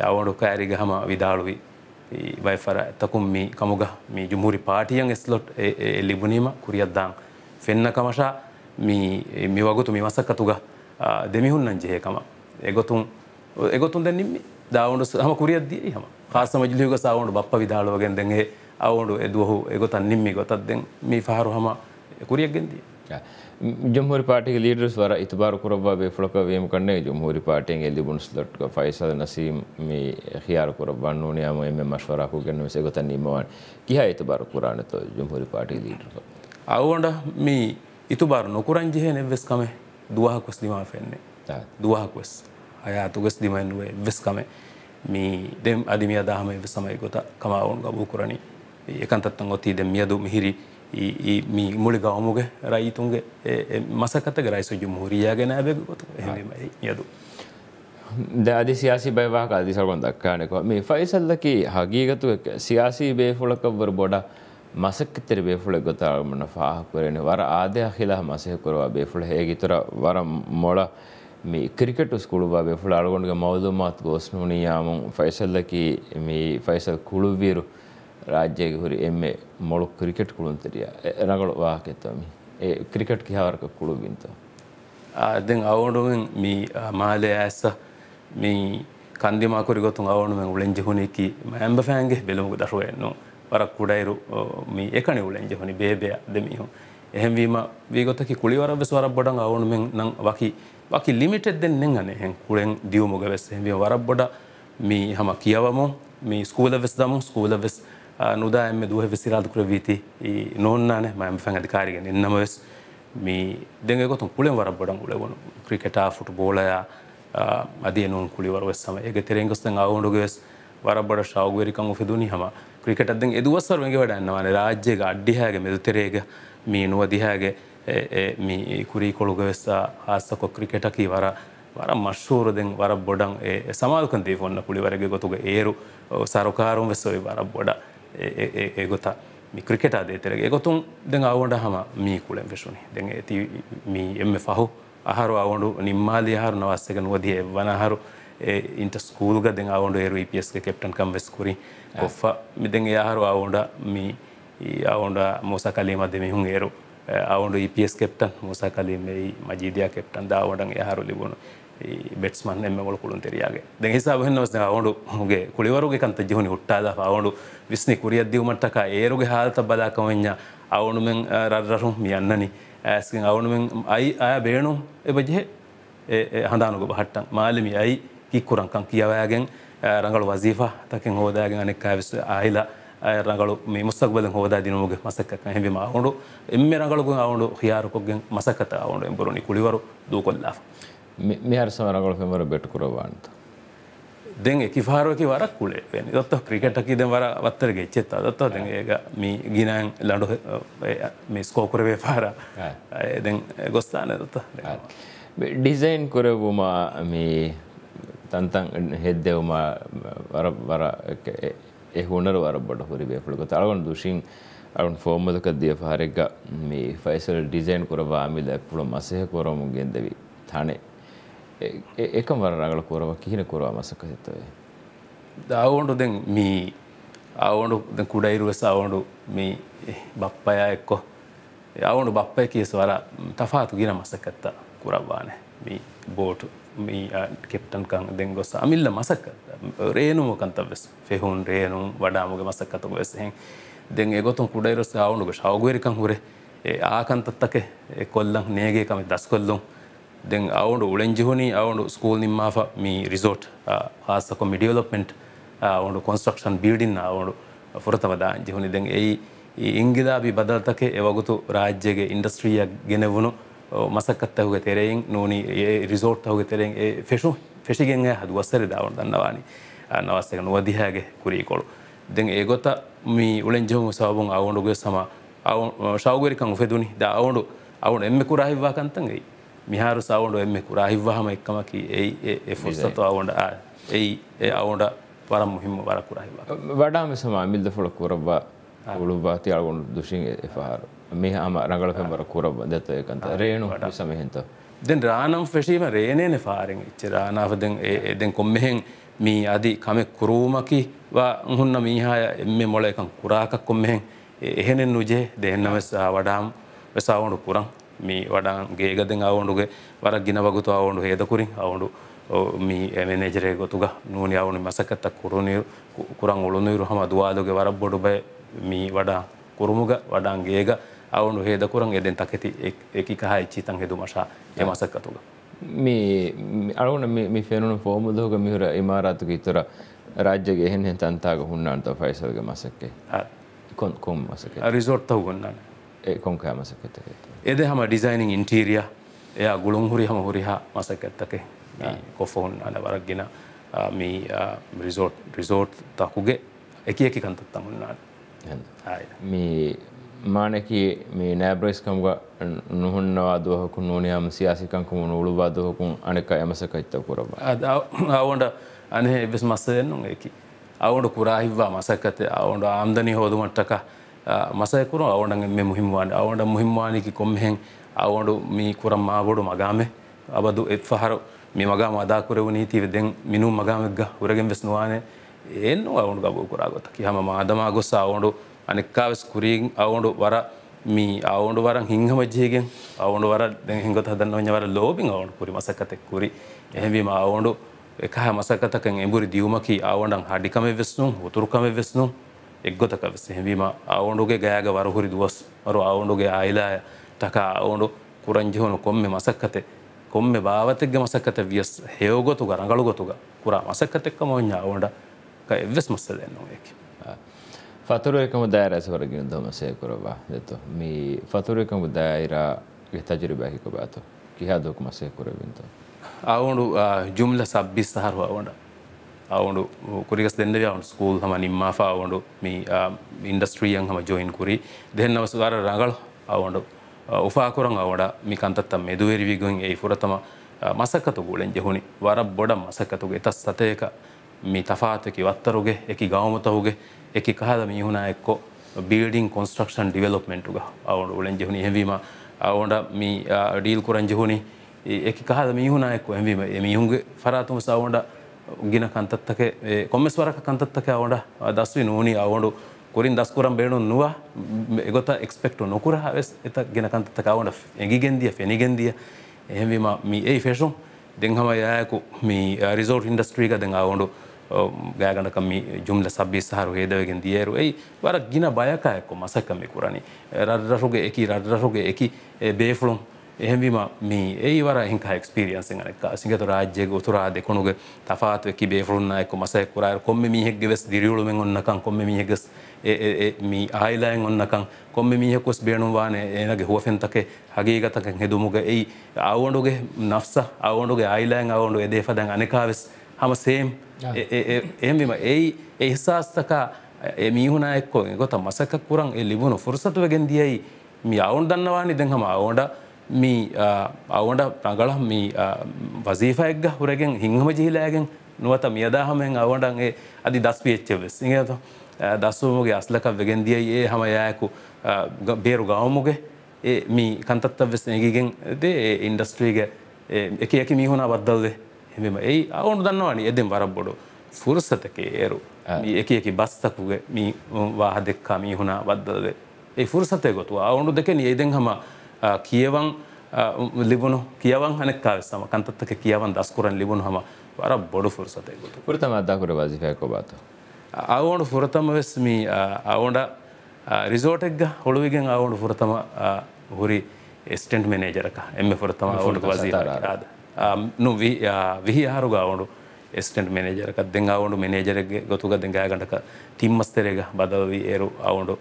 අවුඩු කෑරිග හම විදාළුවී ವೈಫರ ತಕುಂ ಮಿ ಕಮುಗ ಮಿ ಜುಮೂರಿ ಪಾಟಿಯಂ ಎಸ್ಲೊಟ್ ಲಿಬುನೀಮ ಕುರಿಯದ್ದಾಂ ಫೆನ್ನ ಕಮಶ ಮಿ ಮಿ ವಗುತು ಮಿ ಮಸಕ್ಕತುಗ ದೆಮಿಹುನ್ನಂ ಜೆಹೆ ಕಮ ಎಗೊತುಂ ಎಗೊತುಂ ದೆನ್ ನಿಮ್ಮಿ ದಾವುಂಡು ಹಮ ಕುರಿಯದ್ದಿ ಹಮ ಖಾಸ ಮಜ್ಲಿಯುಗ ಸಾವುಂಡು ಬಪ್ಪ ವಿದಾಳುವಗೆನ್ ದೆಂಗೆ ಅವುಂಡು ಎದುವಹು ಎಗೊತನ್ ನಿಮ್ಮಿ ಗೊತ್ತದ್ದೆಂ ಮಿ ಫಾರು ಹಮ ಕುರಿಯಗ್ಗೆಂದಿ ಜಮ್ಹೂರಿ ಪಾರ್ಟಿಗೆ ಲೀಡರ್ಸ್ ವರ ಇತಬಾರು ಕುರಬ್ಬ ಬೇಫುಳಕ ವೇಮ್ ಕಣ್ಣೆ ಜಮ್ಹೂರಿ ಪಾರ್ಟಿಗೆ ಎಲ್ಲಿ ಬುಣಿಸ್ಲಟ್ ಫೈಸಲ್ ನಸೀಮ್ ಮಿ ಹಿಯಾರು ಕುರಬ್ಬ ನೂನಿಯಾಮ ಎಮ್ಮೆ ಮಶ್ವರ ಹಾಕುಗೆನ್ನು ಮಿಸೆ ಗೊತ್ತ ನಿಮ್ಮವಾಣ್ ಕಿಹ ಇತಬಾರು ಕುರಾಣ ತೋ ಜಮ್ಹೂರಿ ಪಾರ್ಟಿಗೆ ಲೀಡರ್ ಅವುಗೊಂಡ ಮಿ ಇತುಬಾರು ನೊಕುರಂಜಿ ಹೇ ನೆವ್ವೆಸ್ ಕಮೆ ದುವಾಹ ಕುಸ್ ದಿಮಾ ಫೆನ್ನೆ ದುವಾಹ ಕುಸ್ ಹಯಾತು ಗಸ್ ದಿಮಾ ಎನ್ನುವೆ ಎವ್ವೆಸ್ ಕಮೆ ಮಿ ದೆಮ್ ಅದಿಮಿಯ ದಾಹಮ ಎವ್ವೆಸ್ ಸಮಯ ಗೊತ್ತ ಕಮಾವೊಂಡು ಗಬೂ ಕುರಣಿ ಏಕಂತತ್ತಂಗೊತ್ತಿ ದೆಮ್ಮಿಯದು ಮಿಹಿರಿ මේ මුළි ගවමුග රයිතුන්ගේ මසකත ගරයිසු ජුමුහරියා ගැන ඇබැගොතු යදු. ද සියාසි බයවාක අධිසල්වන් දක්කානෙකවා මේ ෆයිසල්ලකි හගීගතු සියාසී බේෆුලකවර බොඩ මසක්කතර බේෆුල ගොතාරමන පාහකරෙන වර ආදය හිලා මසයකුරවා බේෆුල හේගිතුර වර මොල මේ ක්‍රිකට ස්කුළු බේෆුල අලගොන්ගේ මෞදුමත් ගෝස්නුනයාමුන් ෆයිසල්ලකි මේ ෆයිසල් කුළුවීරු ರಾಜ್ಯಗೆ ಹುರಿ ಎಮ್ಮೆ ಮೊಳಕ್ ಕ್ರಿಕೆಟ್ ಕುಳುಂತಿರಿಯ ರಗಳು ವಾಹಕೆತ್ತಮಿ ಏ ಕ್ರಿಕೆಟ್ ಗೆ ಹವರ್ಕ ಕುಳುಬಿಂತ ಅದೆಂಗ್ ಅವಣುವೆನ್ ಮಿ ಮಾಲೆ ಆಸ ಮಿ ಕಂದಿಮಾ ಕುರಿಗೊತ್ತು ಅವಣುವೆನ್ ಉಳೆಂಜಿ ಹುನಿಕಿ ಎಂಬ ಫ್ಯಾಂಗೆ ಬೆಲುಮುಗು ದಶುವೆನ್ನು ವರ ಕುಡೈರು ಮಿ ಏಕಣಿ ಉಳೆಂಜಿ ಹುನಿ ಬೇಬೆ ದೆಮಿಯು එහෙවීම වීගොතකි කුලිවරබ ස්වරක් බොඩන් අවුනුමෙන් නම් වකි වකි ලිමිටෙඩ් දෙන්නෙන් අනෙහෙන් කුලෙන් දියුමුග වෙස් එහෙවී වරක් බොඩ මේ හම කියවමු මේ ස්කූල වෙස් දමු ස්කූල වෙස් නොදායම දුව විසිරාදු කරවීති නොන්නන මම ෆැන් අධිකාරිගෙන් එන්නමවෙස් මේ දෙගොතු පුළෙන් වර බොඩන් උලවුණු ක්‍රිකටා ෆුට බෝලයා අදිය නුන් කුලිවරුව සම එක තෙරෙන්ගස්තන් අවුඩුගෙස් වර බඩ ශෞගවරිකං උපෙදුනි හම ක්‍රිකටත්දෙන් එදුවස්සරමගේ වැඩන්නවන රාජ්‍යක අඩ්ඩිහාගේ මෙදුතරේග මේ නුවදිහාගේ මේ කුරී කොළුග වෙස්සා හස්සකො ක්‍රිකටකී වර වර මශ්ෂූරදෙන් වර බොඩන් සමාල්කන්දී ොන්න පුළිවරගේ ගොතුග ඒරු සරකාරුම් වෙස්සොයි වර බොඩා ඒගොතා මික්‍රිකෙට අදේතරගේ එකගොතුන් දෙ අවුවඩ හම මී කුලෙන් පෙසුනි දෙ ඇති මී එම පහු අහරු අවුඩු නිම්මාදී හරු නවස්සක නුවදිය වනහරු ඉන්ට ස්කූල්ග දෙ අවුඩු ඒරු පස් කෙප්ටන්කම් වෙස්කුරි ඔෆ මිදෙන් යාහරු අවුඩ මී අවුඩ මෝස කලීම දෙමිහුන් ඒරු අවුඩු ඉපස් කෙප්ටන් මෝස කලීමයි මජීදයක් කෙප්ටන් දාවඩන් යහරු ලිබුණු ಬೆಟ್ಸ್ಮನ್ ಎಮ್ಮೆಗಳು ಕುಳುಂತಿರಿಯಾಗೆ ದೆಂಗಿಸ ಅವನ್ನವಸ್ ಅವನು ಹುಗೆ ಕುಳಿವರುಗೆ ಕಂತ ಜೀವನಿ ಹುಟ್ಟಾದ ಅವನು ವಿಸ್ನಿ ಕುರಿಯದ್ದಿವು ಮಟ್ಟಕ ಏರುಗೆ ಹಾದತ ಬದಾಕವನ್ಯ ಅವನು ಮೆಂಗ್ ರರ್ರರು ಮಿ ಅನ್ನನಿ ಆಸ್ಕಿಂಗ್ ಅವನು ಮೆಂಗ್ ಐ ಆಯ ಬೇಣು ಎ ಬಜೆ ಹಂದಾನುಗು ಹಟ್ಟಂ ಮಾಲಿಮಿ ಐ ಕಿಕ್ಕುರಂ ಕಂ ಕಿಯವಾಗೆಂ ರಂಗಳು ವಜೀಫಾ ತಕೆಂ ಹೋದಾಗೆಂ ಅನೆಕ್ಕ ವಿಸ್ ಆಯಿಲ ರಂಗಳು ಮಿ ಮುಸ್ತಕ್ಬಲಂ ಹೋದ ದಿನಮುಗೆ ಮಸಕ್ಕ ಹೆಂಬಿ ಮಾ ಅವನು ಎಮ್ಮೆ ರಂಗಳಿಗೂ ಅವನು ಹಿಯಾರು ಕೊಗ್ಗೆಂ ಮಸಕತ ಅವನು ಎಂಬುರುನಿ ಕುಳಿವರು ದೂಕೊಲ್ಲಾಫ මෙහරසමරගොල පෙමර බෙට්කුරවන්ට. දෙන් එකකිාරෝකි වරක් කුලේ වෙන දොත් ක්‍රිකට්ටකි ද වර වත්තර ගෙච්චෙත් අදත් ඒක මේ ගිනෑන් ලඩු මේ ස්කෝකරවේ පාර දැන් ගොස්ථාන දොත ඩිසයින් කරවුමා මේ තන්තන් හෙද්දෙවුමා වර වර එහුණර වර බොඩ හොරි බේපුළක තරවන් දුෂින් අරුන් ෆෝර්මදක දිය පාරෙක්ග මේ ෆයිසල් ඩිසයින් කරවා මිලක් පුළ මසය කොරමුගෙන් දෙවී තනේ එකමරරගල කොරව කිහින කොරවා මසක හිතවේ. දවුන්ඩු දෙන් මී අවුන්ඩු කුඩයිරුවස අවුන්ඩු මේ බප්පය එක්කො අවුන්ඩු බප්පය කියස වර තෆාතු ගෙන මසකත්තා කුරබ්වාන මේ බෝටු මේ කෙප්ටන්කං දෙන් ගොස අමිල්ල මසක රේනුමකන්ත වෙස් ෆෙහුන් රේනුම් වඩාමුග මසක්කතු වෙසහෙන් දෙන් එගොතුන් කුඩයිරුස අවුන්ඩුග ශෞගරිකං හුරේ ආකන්තත්තක කොල්ලම් නේගේ කම දස් කොල්ලුම් දැන් අවුන්ු උලෙන්ජිහුණනි අවුන්ු ස්කූල් නිම්මාාව මේ රිසෝට් ආසකොම ඩියලොප්මෙන්ට් අවුන්ු කොන්ස්ට්‍රක්ෂන් බිල්ඩින් අවුන්ු ොරතවදා ජිහුණනි දැන් ඒ ඉංගිදාබි බදල්තක එවගුතු රාජ්‍යගේ ඉන්ඩස්ට්‍රියක් ගෙනවුණු මසක්කත්තහුගේ තෙරෙයින් නූනි ඒ රිසෝට් හුගේ තෙරෙන් ඒ ෆෙෂු ෆෙෂිගෙන්ගේ හදු වස්සර දවුන් දන්නවානි නවස්සක නුවදිහගේ කුරීකොළු දෙන් ඒගොත මේ උලෙන් ජොමු සවබුන් අවුන්ඩුගේ සම අවු ශෞගරිකං ෆෙදුනි ද අවුන්ඩු අවුන් එම්මෙ කුරාහිවාකන්තන්ගේ මිහාරු සවුන්ඩ එම්මෙකු රහිවහම එක්කමකි ඒ ඒ ෆොස්සතු අවුන්ඩ එයි ඒ අවුන්ඩ වරම් මුහිම වරකු රහිව වඩාම සමාමිල්ද ොළ කුරබ ගුළුබාති අලුන් දුෂින් එහාර මේ හම රඟල පැමර කුරබ දැත්ව එකන්ත රේනු හට සමහින්ත දෙන් රානම් ෆෙශීම රේනයන ෆාරෙන් චරානාවදෙන් එදෙන් කොම්මෙහෙන් මී අදි කමෙ කුරූමකි උහුන්න මීහාය එම මොල එකන් කුරාකක් කොම්මෙහෙන් එහෙනෙන් නුජේ දෙන්නමස් වඩාම් වෙසාවුණු පුරන් ಮೀ ವಡಾಂಗೆ ಗದೆಂಗ ಆವೊಂಡುಗೆ ವರಗ್ಗಿನ ಬಗುತು ಆವೊಂಡು ಹೇದ ಕುರಿ ಆವೊಂಡು ಮೀ ಮ್ಯಾನೇಜರೇ ಗೊತ್ತುಗ ನೂನಿ ಆವೊಂಡು ಮಸಕತ್ತ ಕುರು ನೀರು ಕುರಂಗ್ ಉಳು ನೀರು ಹಮ ದುವಾದುಗೆ ವರಬ್ಬೊಡು ಬೆ ಮೀ ವಡ ಕುರುಮುಗ ವಡಾಂಗೇಗ ಆವೊಂಡು ಹೇದ ಕುರಂಗ್ ಎದೆನ್ ತಕತಿ ಏಕಿಕಹ ಇಚ್ಚಿತಂಗ್ ಹೆದು ಮಶ ಎ ಮಸಕತ್ತುಗ ಮೀ ಅಳುಣ ಮೀ ಫೇನು ಫೋಮುದುಗ ಮಿಹುರ ಇಮಾರಾತುಗೆ ಇತರ ರಾಜ್ಯಗೆ ಹೆಣ್ಣೆ ತಂತಾಗ ಹುಣ್ಣಾಂತ ಫೈಸಲ್ಗೆ ಮಸಕ್ಕೆ ಕೊಂ ಮಸಕ್ಕೆ ರಿಸೋರ್ಟ್ ತಗೊಂಡು ನಾನು කොංකෑමසකතක එද හම ඩිසයිනිං ඉන්ටීරිය එය ගුළුම් හුරි හම හුරිහා මසකඇත්තකේ කොෆෝන් අන වරක්ගෙන මේ රිසෝට් රිසෝට් තකුගේ එක එක කන්තත් තමුන්නාට මේ මානකි මේ නෑබ්‍රයිස්කම්ග නොහොන්නවා දහකු නොනයාම සියාසිකංකම නොළු බාදහකුන් අනෙක ඇමසකයිත්ත පුරබ අවුන්ට අනෙ එබෙස් මස්සයෙන් නො එකකි අවුන්ට කුරාහිවා මසකත අවුන්ට ආම්දනී හෝදුමට්ටකා ಮಸಯಕುರು ಅವಡಂಗೆ ಮೆ ಮುಹಿಮ್ವಾನಿ ಅವಡ ಮುಹಿಮ್ವಾನಿಗೆ ಕೊಮ್ಮೆಹೆಂ ಅವಡು ಮೀ ಕುರಂ ಮಾಬೋಡು ಮಗಾಮೆ ಅವದು ಎತ್ಫಹರು ಮಿ ಮಗಾಮ ಅದಾ ಕುರೆವು ನೀತಿ ದೆಂ ಮಿನು ಮಗಾಮೆಗ್ಗ ಉರಗೆಂ ವೆಸ್ ನುವಾನೆ ಏನು ಅವನು ಗಬು ಕುರಾಗೋತ ಕಿ ಹಮ ಮಾದಮ ಗೊಸ್ಸ ಅವಡು ಅನಿಕ್ಕಾವೆಸ್ ಕುರಿಗಿಂ ಅವಡು ವರ ಮೀ ಅವೊಂಡು ವರ ಹಿಂಗಮಜ್ಜಿಗೆ ಅವೊಂಡು ವರ ಹಿಂಗೊತ್ತ ಹದನ್ನ ವರ ಲೋಬಿಂಗ್ ಅವೊಂಡು ಕುರಿ ಮಸಕತೆ ಕುರಿ ಎಹೆವಿಮ ಅವೊಂಡು එකහ මසකතකෙන් එඹුරි දියුමකී ආවඩන් හඩිකම වෙස්නුම් උතුරුකම වෙස්නුම් ಎಗ್ಗೊತಕ ಸೆಹವೀಮ ಆ ಉಂಡುಗೆ ಗಯಾಗ ವರ ಹುರಿದು ವಸ್ ವರು ಆ ಉಂಡುಗೆ ಆಯಿಲಾಯ ತಕ ಆ ಉಂಡು ಕುರಂಜಿಹನು ಕೊಮ್ಮೆ ಮಸಕ್ಕತೆ ಕೊಮ್ಮೆ ಭಾವತೆಗ್ಗೆ ಮಸಕ್ಕತೆ ವ್ಯಸ್ ಹೇವಗೊತುಗ ರಂಗಳುಗೊತುಗ ಕುರ ಮಸಕ್ಕತೆಕ್ಕ ಮೊಂಜ ಆ ಉಂಡ ಕ ಎವ್ವೆಸ್ ಮಸ್ತದೆ ಅನ್ನೋಕ್ಕೆ ಫತುರುಕಮ ದಾಯರಸ ಹೊರಗಿನ ದಮಸೆ ಕುರವ ದೆತ್ತು ಮೀ ಫತುರುಕಮ ದಾಯರ ತಜರಿಬೆ ಹಿಕೊಬಾತು ಕಿಹಾ ದೋಕು ಮಸೆ ಕುರವಿಂತು ಆ ಉಂಡು ಜುಮ್ಲ ಸಬ್ಬಿಸ್ ಸಹರು ಆ ಉಂಡ ಅವನು ಕುರಿಗಸ್ ದೆಂದರೆ ಅವನು ಸ್ಕೂಲ್ ಹಮ ನಿಮ್ಮ ಫಾ ಅವನು ಮಿ ಇಂಡಸ್ಟ್ರಿ ಹಂಗ ಹಮ ಜಾಯಿನ್ ಕುರಿ ದೆನ್ ನಮ್ಮ ಸುಗಾರ ರಗಳು ಅವನು ಉಫಾಕುರಂಗ ಅವಡ ಮಿ ಕಂತತ್ತ ಮೆದುವೆರಿವಿಗಂಗೆ ಈ ಪುರತಮ ಮಸಕತುಗುಳೆಂ ಜಹುನಿ ವರ ಬೊಡ ಮಸಕತುಗು ಎತ ಸತೇಕ ಮಿ ತಫಾತಕಿ ವತ್ತರುಗೆ ಎಕಿ ಗಾವಮತವುಗೆ ಎಕಿ ಕಹದ ಮೀಹುನ ಎಕ್ಕೋ ಬಿಲ್ಡಿಂಗ್ ಕನ್ಸ್ಟ್ರಕ್ಷನ್ ಡಿವೆಲಪ್ಮೆಂಟುಗ ಅವನು ಉಳೆಂ ಜಹುನಿ ಹೆವಿಮ ಅವಡ ಮಿ ಡೀಲ್ ಕುರಂ ಜಹುನಿ ಎಕಿ ಕಹದ ಮೀಹುನ ಎಕ್ಕೋ ಹೆವಿಮ ಮೀಹುಂಗೆ ಫರಾತುಮ ಸಾವೊಂಡ ಉಂಗಿನ ಕಂತತ್ತಕ್ಕೆ ಕೊಮ್ಮೆಸ್ವರ ಕಂತತ್ತಕ್ಕೆ ಅವಡ ದಸ್ವಿ ನೂನಿ ಅವಡು ಕುರಿನ್ ದಸ್ಕುರಂ ಬೇಣು ನುವ ಗೊತ್ತ ಎಕ್ಸ್ಪೆಕ್ಟ್ ನೊಕುರ ಹಾವೆಸ್ ಇತ ಗಿನ ಕಂತತ್ತಕ್ಕೆ ಅವಡ ಎಗಿಗೆಂದಿಯ ಫೆನಿಗೆಂದಿಯ එහෙමවිම මී ඒ ෆෙෂුම් දෙංහම යයකු මේ රිසෝට් ඉන්ඩස්ට්‍රීක දෙ අවුඩු ගෑගනක මේ ජුම්ල සබ්බි සහරු හේදවගෙන් දියරු ඇයි වර ගින බයකායක්කු මසකමි කුරණි රඩරසුගේ එක රඩරසුගේ එක බේෆලුම් එහෙමවීම මේ ඒවර හිංකා එක්ස්පීරියන්සින් අනෙක්කා සිංහතු රාජ්‍යයේ උතුරා දෙකොණුගේ තෆාතු කිබේ ෆුරුන්නා එක්ක මසෙක් කුරායර් කොම්මෙ මීහෙක්ගේ වෙස් දිරියුළුමෙන් ඔන්නකන් කොම්මෙ මීහෙක්ස් ඒ ඒ මී ආයිලෙන් ඔන්නකන් කොම්මෙ මීහෙක්ස් බේණුම් වානේ එනගේ හුවෆෙන්තකේ හගීගතකෙන් හෙදුමුගේ ඒ ආවොඬුගේ නෆ්ස ආවොඬුගේ ආයිලෙන් ආවොඬු ඒ දෙපදන් අනෙකාවෙස් හැම සේම් එහෙමවීම ඒ ඒ හිසාස්තක ඒ මීහුණා එක්ක ගොත මසක කුරන් ඒ ලිබුණු ෆුර්සතුවෙන් දියයි මී ආවොඬ දන්නවානි දැන් හැම ආවොඬ මේ අවුවට ප්‍රගලම් මේ වසීෆයක්ග හුරගෙන් හිංහම ජිහිලෑගෙන් නුවත මියදාහමෙන් අවඩන්ගේ අධි දස් පිච්චවෙස් ඉගත දස්සුවමගේ අස්ලකක් වගෙන්දිය ඒ හම යෑකු බේරු ගවමුගේ ඒ මේ කන්තත්ත වෙස් ඒගගෙන් දේ ඉන්ඩස්ට්‍රීග එක එක මිහුණ අබද්දල්දේ හෙම ඒ අවුන් දන්නවානි එදෙන් වරබ්බොඩු ෆුරසතකේ ඒරු එක එක බස්තකුගේ මේ වාහ දෙක්කා මිහුණා බද්දලදේ ඒ ෆුරසතය ගොතුවා අවුන්ු දෙකෙන ඒදෙන් හම කියවන් ලිබුණු කියවන් හනක්කාව සම කන්තත්තක කියවන් දස්කරන් ලිබුණු හම වර බොඩු ෆුරසතයකු පුරතම අදකුර වසිකයකොබාත. අවුණු පුරතම වෙස්මි අවුන්ඩ රිසෝටෙක්ග හොළුවිගෙන් අවුණු පුරතම හුරි ස්ටෙන්ට් මනේජරක එම පුරතම ඔුට වසිරාද. නු විහි හරු ගවුණු ස්ටෙන්ට් මනේජරක දෙ අවුණු මනේජරගේ ගොතුග දෙගාගටක තිම්මස්තරේග බදවී ඒරු අවුණු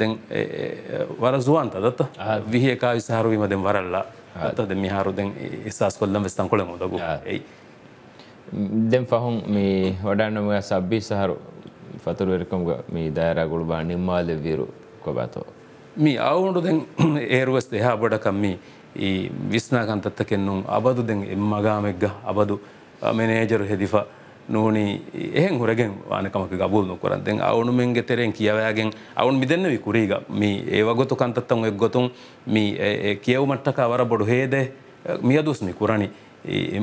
දැන් වර සුවන්ත දත්ත විහ එකා විසාහරුවීම දෙෙන් වරල්ලා ඇතද මිහාරු දැන් ඉස්සාස් කොල්ලම් වෙස්තන් කොළම දකු ඇයි දෙම් පහුම් මේ වඩන්නම සබ්බි සහරු ಫತುರ್ವೆರ್ಕಮ್ಗ ಮೀ ದಯರಾಗುಳು ಬಾ ನಿಮ್ಮಲ್ಲಿ ವೀರು ಕೊಬಾತೋ ಮೀ ಆವುಂಡು ದೆಂಗ್ ಏರುವಸ್ ದೇಹ ಬಡ ಕಮ್ಮಿ ಈ ವಿಸ್ನಾಗಂತತ್ತಕ್ಕೆ ನುಂಗ್ ಅಬದು ದೆಂಗ್ ಎಮ್ಮಗಾಮೆಗ್ಗ ಅಬದು ಮೆನೇಜರು ಹೆದಿಫಾ නොහනි එහෙන් හොරගෙන් වානකමක ගබුල් නොකරන් දෙෙන් අවුනුමෙන්ගේ තෙරෙන් කියවයාගෙන් අවුන් මිදන්නවී කුරීග මේ ඒවගොතු කන්තත්තම් එක් ගොතුන් මේ කියවමට්ටක අවර බොඩු හේද මියදුස්මි කුරණි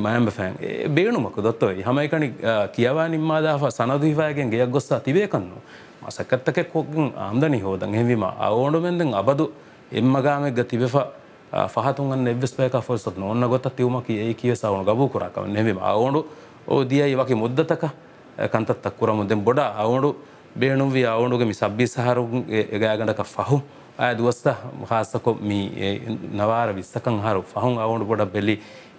මෑම්බ ෑන් බේනුමක දොත්තවයි හමයිකනි කියවා නිම්මාදාහ සනදීවායගෙන් ගයක් ගොස්සා තිබේකන්නු මසකත්තක කොක්ගින් ආම්දනි හෝදන් හෙවීම අවුනුමෙන්දෙන් අබදු එම්මගාමෙක්ග තිබො ෆහතුන් එවස් පේක ොල්සත් ඔන්න ගොත් තිවමකි ඒ කියසාවුණු ගබූ කරක් නෙවීම අවුඩු ಓದಿಯ ಇವಕ್ಕೆ ಮುದ್ದತಕ ಕಂತತ್ತ ಕುರ ಮುದ್ದೆ ಬೊಡ ಅವಡು ಬೇಣುವಿ ಅವಡುಗೆ ಮಿ ಸಬ್ಬಿ ಸಹಾರು ಗಾಯಗಂಡಕ ಫಹು ಆಯ ದುವಸ್ತ ಹಾಸಕೊ ಮಿ ನವಾರ ವಿಸಕಂ ಹಾರು ಫಹು ಅವಡು ಬೊಡ ಬೆಲಿ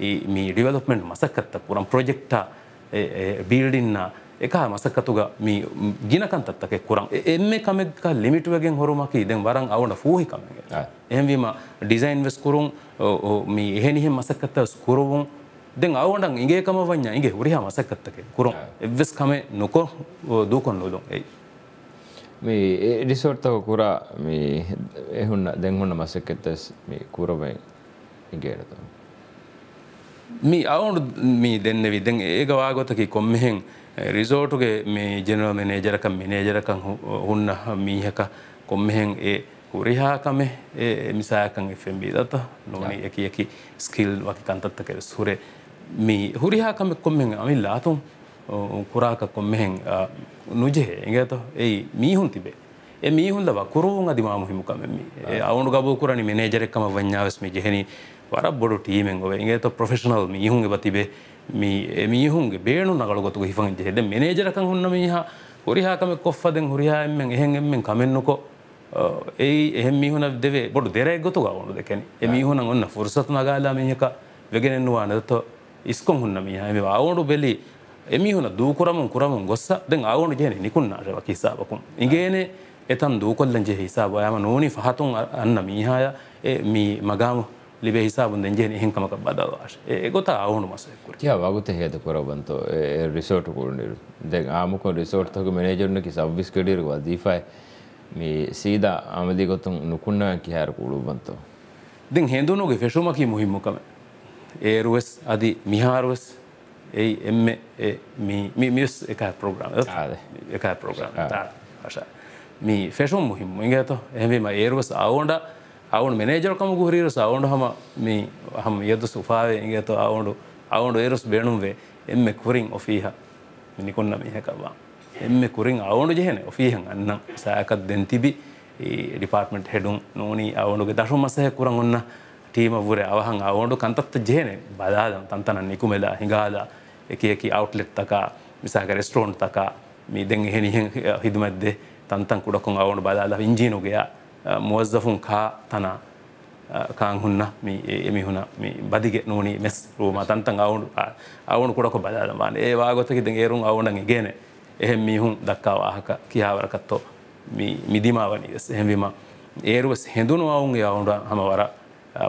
ಈ ಮಿ ಡೆವಲಪ್ಮೆಂಟ್ ಮಸಕತ್ತ ಕುರಂ ಪ್ರಾಜೆಕ್ಟ ಬಿಲ್ಡಿನ್ನ එක මසකතුග මේ ගිනකන්තත්තක කුරන් එම කමෙක් ලිමිට වගෙන් හොරුමක ඉදෙන් වරන් අවන ෆූහිකමගේ එහවීම ඩිසයින් වෙස් කුරුන් එහෙනිහෙ මසකත ස්කුරුවුන් であおなんいげかまわんやいげうりはまさかったけくろんえっすかめのこどこのどんえい මේ එඩිසොර්තව කුරා මේ එහුන්න දැන්හුන්න මසක් එත්තස් මේ කුරවෙන් ඉගේරත. මේ අවුු මේ දෙන්න විදෙන් ඒක වාගොතකි කොම්මෙහෙන් රිසෝටුගේ මේ ජනව මනේජරකම් මිනේජරකං හුන්න මීහක කොම්මෙහෙන් ඒ හුරිහාකම ඒ මිසායකන් එෆම්බී දත නොනි එක එකකි ස්කිල් වකි කන්තත්තක සුරේ මේ ಹುರಿಹಾಕಮೆ ಕೊಮ್ಮೆಂಗೆ ಅಮಿಲ್ಲ ಆತುಂ ಕುರಾಕ ಕೊಮ್ಮೆಹೆಂ ನುಜೆಹೆ ಎಂಗೇತೋ ಏಯ್ ಮೀಹುನ್ ತಿಬೆ ಎ ಮೀಹುಲ್ಲವ ಕುರುವುಂ ಅದಿಮಾ ಮುಹಿಮುಕಮೆಮ್ಮಿ ಅವನು ಗಬೋ ಕುರಣಿ ಮೆನೇಜರೆಕ್ಕಮ ವಂಜಾವೆಸ್ ಮಿ ಜೆಹೆನಿ ವರ ಬೊಡು ಟೀಮೆಂಗ್ ಒವೆ ಎಂಗೇತೋ ಪ್ರೊಫೆಷನಲ್ ಮೀಹುಂಗೆ ಬತಿಬೆ ಮೀ ಮೀಹುಂಗೆ ಬೇಣು ನಗಳು ಗೊತ್ತು ಹಿಫಂ ಜೆಹೆದೆ ಮೆನೇಜರಕಂ ಹುನ್ನ ಮೀಹಾ ಹುರಿಹಾಕಮೆ ಕೊಫ್ಫದೆಂ ಹುರಿಹಾ ಎಮ್ಮೆಂ ಎಹೆಂ ಎಮ್ಮೆಂ ಕಮೆನ್ನುಕೋ ඒ එහෙ මිහුණ දෙවේ බොඩු දෙරෙක් ගොතු ගවුණු දෙකැන එමිහුණ ඔන්න ෆුරසත් මගාලා මිහක වෙගෙනෙන්වා නැතතෝ ඉස්කොන් හුන්න මිහම අවුණු බෙලි එමිහුණ දූකරමුන් කරමුන් ගොස්ස දෙ අවුණු ජයන නිකුන්නාටව කිසාාවකුම්. ඉගේනේ එතන් දූකොල්ලන් ජෙ හිසා බයම නෝනි පහතුන් අන්න මීහාය මී මගාම ලිබේ හිසාබන් දෙජයන හිංකමක් බදවාශ ගොත අවුණු මසයකුට කිය වගත හේද කොරබන්ත රිසෝට් කුරනිරු දෙ ආමක රිසෝට්තක මනේජරනකි සබ්විස් කඩිරුවා දීෆයි මේ සීදා ආමදිගොතුන් නුකුන්නා කියහර කුළුබන්තෝ දෙ හෙදුනුගේ ෆෙෂුමකි මුහිම්මකම ඒරුවස් අධි මිහාරුවස් ඒ එම මිස් එක ප්‍රෝග්‍රම එක ප්‍රෝග්‍රම හස මී ෆෙෂුම් මුහිම් ඉගත එහෙම ඒරුවස් අවුන්ඩ අවුන් මෙනේජරකම ගුහරීර සවුන්ඩ හම මේ හම යද සුපාාවේ ඉගත අවුන්ඩු අවුන්ඩු ඒරුස් බේනුම්වේ එම කුරින් ඔෆීහ මිනිකුන්න මිහකවා එම කුරින් අවුන්ඩු ජෙහෙන ඔෆීහන් අන්නම් සෑකත් දෙන් තිබි ඩිපාර්ටමෙන්ට් හෙඩුම් නෝනී අවුන්ඩුගේ දශු මසය කුරන් ඔන්න ಟೀಮವರೆ ಅವಹಂಗ ಅವೊಂಡು ಕಂತತ್ತ ಜೇನೆ ಬದಾದ ತಂತನ ನಿಕುಮೆಲ ಹಿಂಗಾದ ಏಕೆ ಏಕೆ ಔಟ್ಲೆಟ್ ತಕ ಮಿಸಾಗ ರೆಸ್ಟೋರೆಂಟ್ ತಕ ಮಿ ದೆಂಗೆ ಹೆನಿ ಹೆಂಗೆ ಇದು ಮಧ್ಯೆ ತಂತಂ ಕುಡಕೊಂಗ ಅವೊಂಡು ಬದಾದ ಇಂಜಿನುಗೆಯ ಮುವಜ್ಜಫುನ್ ಖಾ ತನ ಕಾಂಗ್ ಹುನ್ನ ಮಿ ಎಮಿ ಹುನ ಮಿ ಬದಿಗೆ ನೋಣಿ ಮೆಸ್ ರೂಮ ತಂತಂಗ ಅವನು ಅವನು ಕುಡಕೊ ಬದಾದ ಮಾನೆ ಏ ವಾಗೊತ್ತಗಿದ್ದಂಗೆ ಏರು ಅವನಂಗೆ ಗೇನೆ ಎಹೆಂ ಮಿ ಹುಂ ದಕ್ಕ ವಾಹಕ ಕಿಯಾವರ ಕತ್ತೋ ಮಿ ಮಿದಿಮಾವನಿ ಎಸ್ ಎಹೆಂ ವಿಮಾ ಏರುವಸ್ ಹೆಂದುನು ಅವಂಗೆ ಅವನು ಹಮವರ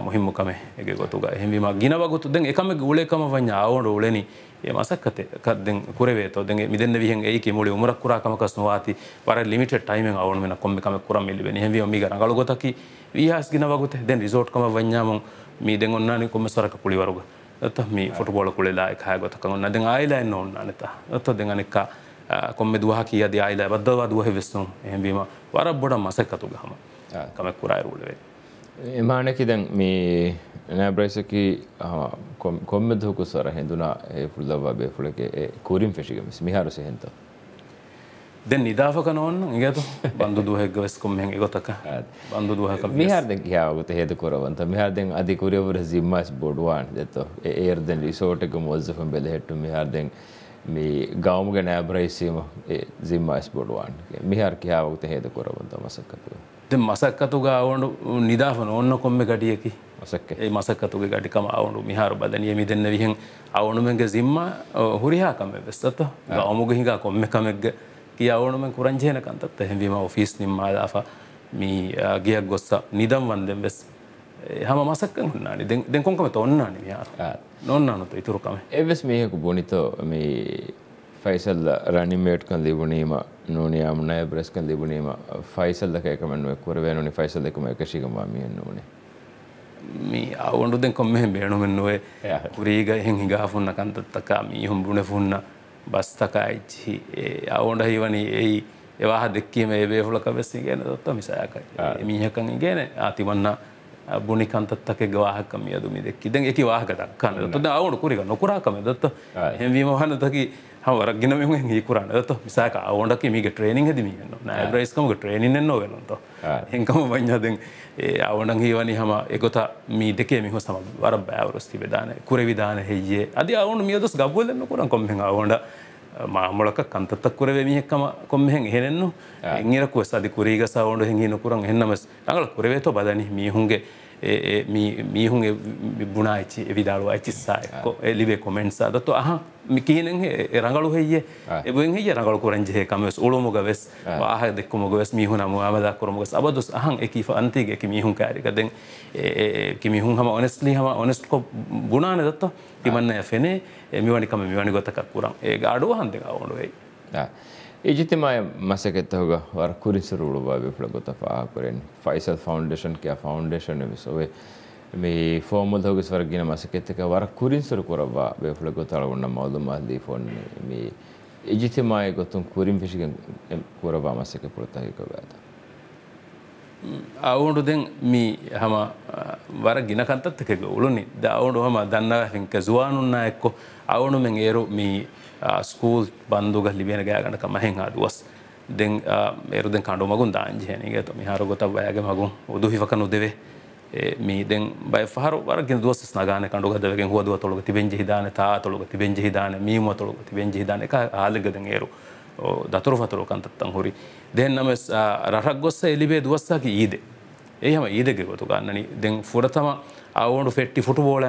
ಮುಹಿಮ್ಮುಕಮೆ ಎಗೆ ಗೊತ್ತುಗ ಹೆಂವಿಮ ಗಿನವಾಗುತ್ತು ದಂಗೆ ಎಕಮೆ ಗುಳೆ ಕಮ ವಂಜ ಆವೊಂಡು ಉಳೆನಿ ಎ ಮಸಕ್ಕತೆ ಕದ್ದೆಂ ಕುರೆವೇತೋ ದಂಗೆ ಮಿದೆನ್ನ ವಿಹೆಂ ಏಕಿ ಮುಳಿ ಉಮರ ಕುರಾ ಕಮ ಕಸ್ನು ವಾತಿ ವರ ಲಿಮಿಟೆಡ್ ಟೈಮಿಂಗ್ ಆವೊಂಡು ಮೆನ ಕೊಮ್ಮೆ ಕಮೆ ಕುರಂ ಮಿಲ್ಲಿಬೆನಿ ಹೆಂವಿ ಒಮ್ಮಿಗ ರಂಗಳು ಗೊತ್ತಕಿ ವಿಹಾಸ್ ಗಿನವಾಗುತ್ತೆ ದೆನ್ ರಿಸೋರ್ಟ್ ಕಮ ವಂಜ ಮಂ ಮಿ ದೆಂ ಒನ್ನಾನಿ ಕೊಮ್ಮೆ ಸರಕ ಕುಳಿವರುಗ ಅತ್ತ ಮಿ ಫುಟ್ಬಾಲ್ ಕುಳಿಲ ಎಕ ಹಾಯ ಗೊತ್ತಕ ಒನ್ನ ದೆಂ ಆಯಿಲ ಎನ್ನ ಒನ್ನಾನಿತ ಅತ್ತ ದೆಂ ಅನೆಕ್ಕ ಕೊಮ್ಮೆ ದುವಾ ಕಿಯ ದಿ ಆಯಿಲ ಬದ್ದವಾ ದುವಾ ಹೆವಿಸ್ನು ಹೆಂವಿಮ ವರ ಬುಡ ಮಸಕ್ಕತುಗ ಹಮ ಕಮೆ ಕುರಾಯ ಉಳಿವೆ ಎಮಾಣಕಿದಂ ಮೀ නාබ්‍රයිසකි කොම්මදහකු සර හැඳුනා ඒ පුල්දවා බේපුලක කූරින් ෆෙෂිකම මිහාරු සහෙන්ත. දෙ නිදාාක නොන්න ඉගතු බන්දු දුහෙක් වෙස් කොම්හ ගොතක බන්දු දුහක මිහාරද කියාවගත හේතු කරවන්ත මිහාදෙන් අධිකරයවර සිම්මස් බොඩුවන් දෙත ඒර්දෙන් රිසෝටක මොල්සකම් බෙලහෙට්ටු මිහාරදෙන් මේ ගෞමග නෑබ්‍රයිසීම සිම්මස් බොඩුවන් මිහාර කියාවගත හේතු කොරවන්ත මසක්කතුව. ද මසක්කතුග අවුණු නිදාපන ඔන්න කොම්ම ගඩියකි ඒ මසක්කතුගේ ගඩිකම අවුණු මිහාර බදනිය මි දෙන්න විහෙන් අවුණුමගේ සිම්ම හුරිහාකම වෙස්සත්ත අමුගහික කොම්ම කමෙක්ග කිය අවුණුම කුරංජයන කන්තත් හැඳීම ෆිස් නිම්මාදාා මී ගියක් ගොස්ස නිදම් වන්දෙන් වෙස් හම මසක්ක න්නනි දෙකොකම ඔන්නනි නොන්නනතු ඉතුරුකම එවෙස් මේහකු බොනිතෝ මේ ෆයිසල්ල රනිමේට්කන් ලිබුණීම නූනියම් නය බ්‍රෙස්කන් ලිබුණීම ෆයිසල් දෙක එකමෙන්ුව කුරවේනුනි ෆයිසල් දෙකම එකශිකම මියෙන් නුනේ මේ අවුන්ඩුදෙන් කොම්මෙන් බේනුමෙන් නොවේ කුරීග එහෙන් හිගාෆුන්න කන්තත්තකා මීහුම් බුණ ෆුන්න බස්තකායිච්චි අවුන්ඩ හිවනි ඒයි එවාහ දෙක්කීම ඒ බේහුලක වෙස්සි ගෙන දොත්ත මිසයක මීහකන් ඉගෙන ආතිවන්න බුණි කන්තත්තක ගවාහකම යදුමි දෙක්කි දැන් එක වාහක දක්කන්න තොද අවුන්ඩ කුරිග නොකුරාකම දොත්ත හෙම්වීම වහන්න තකි ಹೊರಗಿನ ಹೆಂಗೆ ಈ ಕುರಾಣ ಅದು ಮಿಸಾಕ ಅವಂಡಕ್ಕೆ ಮೀಗೆ ಟ್ರೈನಿಂಗ್ ಹದಿ ಮೀನು ನಾ ಬ್ರೈಸ್ಕಮ್ಗೆ ಟ್ರೈನಿಂಗ್ ಎನ್ನೋ ವೇಲಂತ ಹೆಂಗಮ ಬಂಜದ ಅವಂಡಂಗ್ ಹೀವನಿ ಹಮ ಎಗೊತ ಮೀ ದೆಕೆ ಮಿ ಹೊಸ ವರ ಬ್ಯಾವರಸ್ತಿ ವಿಧಾನ ಕುರೆ ವಿಧಾನ ಹೆಯ್ಯೆ ಅದು ಅವಂಡ ಮೀದಸ್ ಗಬ್ಬುದನ್ನು ಕೂಡ ಕೊಮ್ಮೆ ಹೆಂಗೆ ಅವಂಡ ಮಾಮೂಳಕ ಕಂತತ್ತ ಕುರವೆ ಮಿಹೆಕ್ಕಮ ಕೊಮ್ಮೆ ಹೆಂಗೆ ಹೆನೆನ್ನು ಹೆಂಗಿರಕ್ಕೂ ಸದಿ ಕುರಿಗ ಸಾ ಅವಂಡು ಹೆಂಗಿನ ಕುರಂಗೆ ಹೆನ್ನಮಸ್ ಅಂಗಳ ಕುರವೆ ತೋ ಬದನಿ ಮೀ ಹುಂಗೆ මීහුන් බුණාච්චි එවිදාලුව ඇචිස්සායක්කො එලිවේ කොමෙන්ට්සා දත්තු අහ මිකීනෙන් රඟලු හෙය එබෙන් හෙය රඟලු කොරෙන්ජහකමස් ඔළුමොග වෙස් වාහ දෙක්කුමොග වෙස් මිහුණ මුවමදා කොරමගස් අබදුස් අහන් එකීව අන්තිග එක මිහුන් කාරිකදෙන් කිමිහුන් හම ඔනෙස්ලි හම ඔනෙස්කො බුණාන දත්ත තිමන්න ඇෆෙනේ එමිවනිකම මිවනි ගොතකක් පුරම් ඒ අඩුව හන්දෙක ඔුණුවෙයි. इजतमाय मसके होगा और कुरी से रूड़वा भी फ्लगो तफा करें फैसल फाउंडेशन क्या फाउंडेशन भी सोवे මේ ෆෝමදෝග ස්වර්ගෙන මසකෙත්තක වර කුරින්සුර කොරවා බේෆලගො තලවන්න මෞදුමහදී ෆොන්නේ මේ එජිතමාය ගොතුන් කුරින් පිසිගෙන් කොරවා මසක පුළතහික වැත. අවුන්ඩු දෙන් මී හම වර ගිනකන්තත්තක ගවුලුනි ද අවුන්ඩු හම දන්නා හිංක ස්වානුන්නා එක්කො අවුනුමෙන් ඒරු මී ಸ್ಕೂಲ್ ಬಂದುಗ ಲಿಬಿಯನ ಗಾಯಗಂಡ ಕಮಹೆಂಗ ಆಡುವಸ್ ದೆನ್ ಎರುದೆನ್ ಕಾಂಡು ಮಗುನ್ ದಾಂಜಿ ಹೆನಿಗೆ ತಮಿ ಹಾರು ಗೊತ್ತ ಬಯಗೆ ಮಗುನ್ ಉದು ಹಿವಕನು ಉದೆವೆ ಮಿ ದೆನ್ ಬಯ ಫಹಾರು ವರಗಿನ ದುವಸ್ ನಗಾನೆ ಕಂಡು ಗದವೆಗೆ ಹೋದುವ ತೊಳಗ ತಿಬೆಂಜಿ ಹಿದಾನೆ ತಾ ತೊಳಗ ತಿಬೆಂಜಿ ಹಿದಾನೆ ಮೀಮುವ ತೊಳಗ ತಿಬೆಂಜಿ ಹಿದಾನೆ ಕಾ ಹಾಲಿಗೆ ದೆನ್ ಏರು ದತರು ಫತರು ಕಂತತ್ತಂ ಹುರಿ ದೆನ್ ನಮ ರರಗ್ ಗೊಸ್ಸ ಎಲಿಬೆ ದುವಸ್ಸಾಗಿ ಈದೆ ಏಹಮ ಈದೆಗೆ ಗೊತ್ತು ಗಾನ್ನಣಿ ದೆನ್ ಫುಡತಮ ಆ ಒಂದು ಫೆಟ್ಟಿ ಫುಟ್ಬೋಳ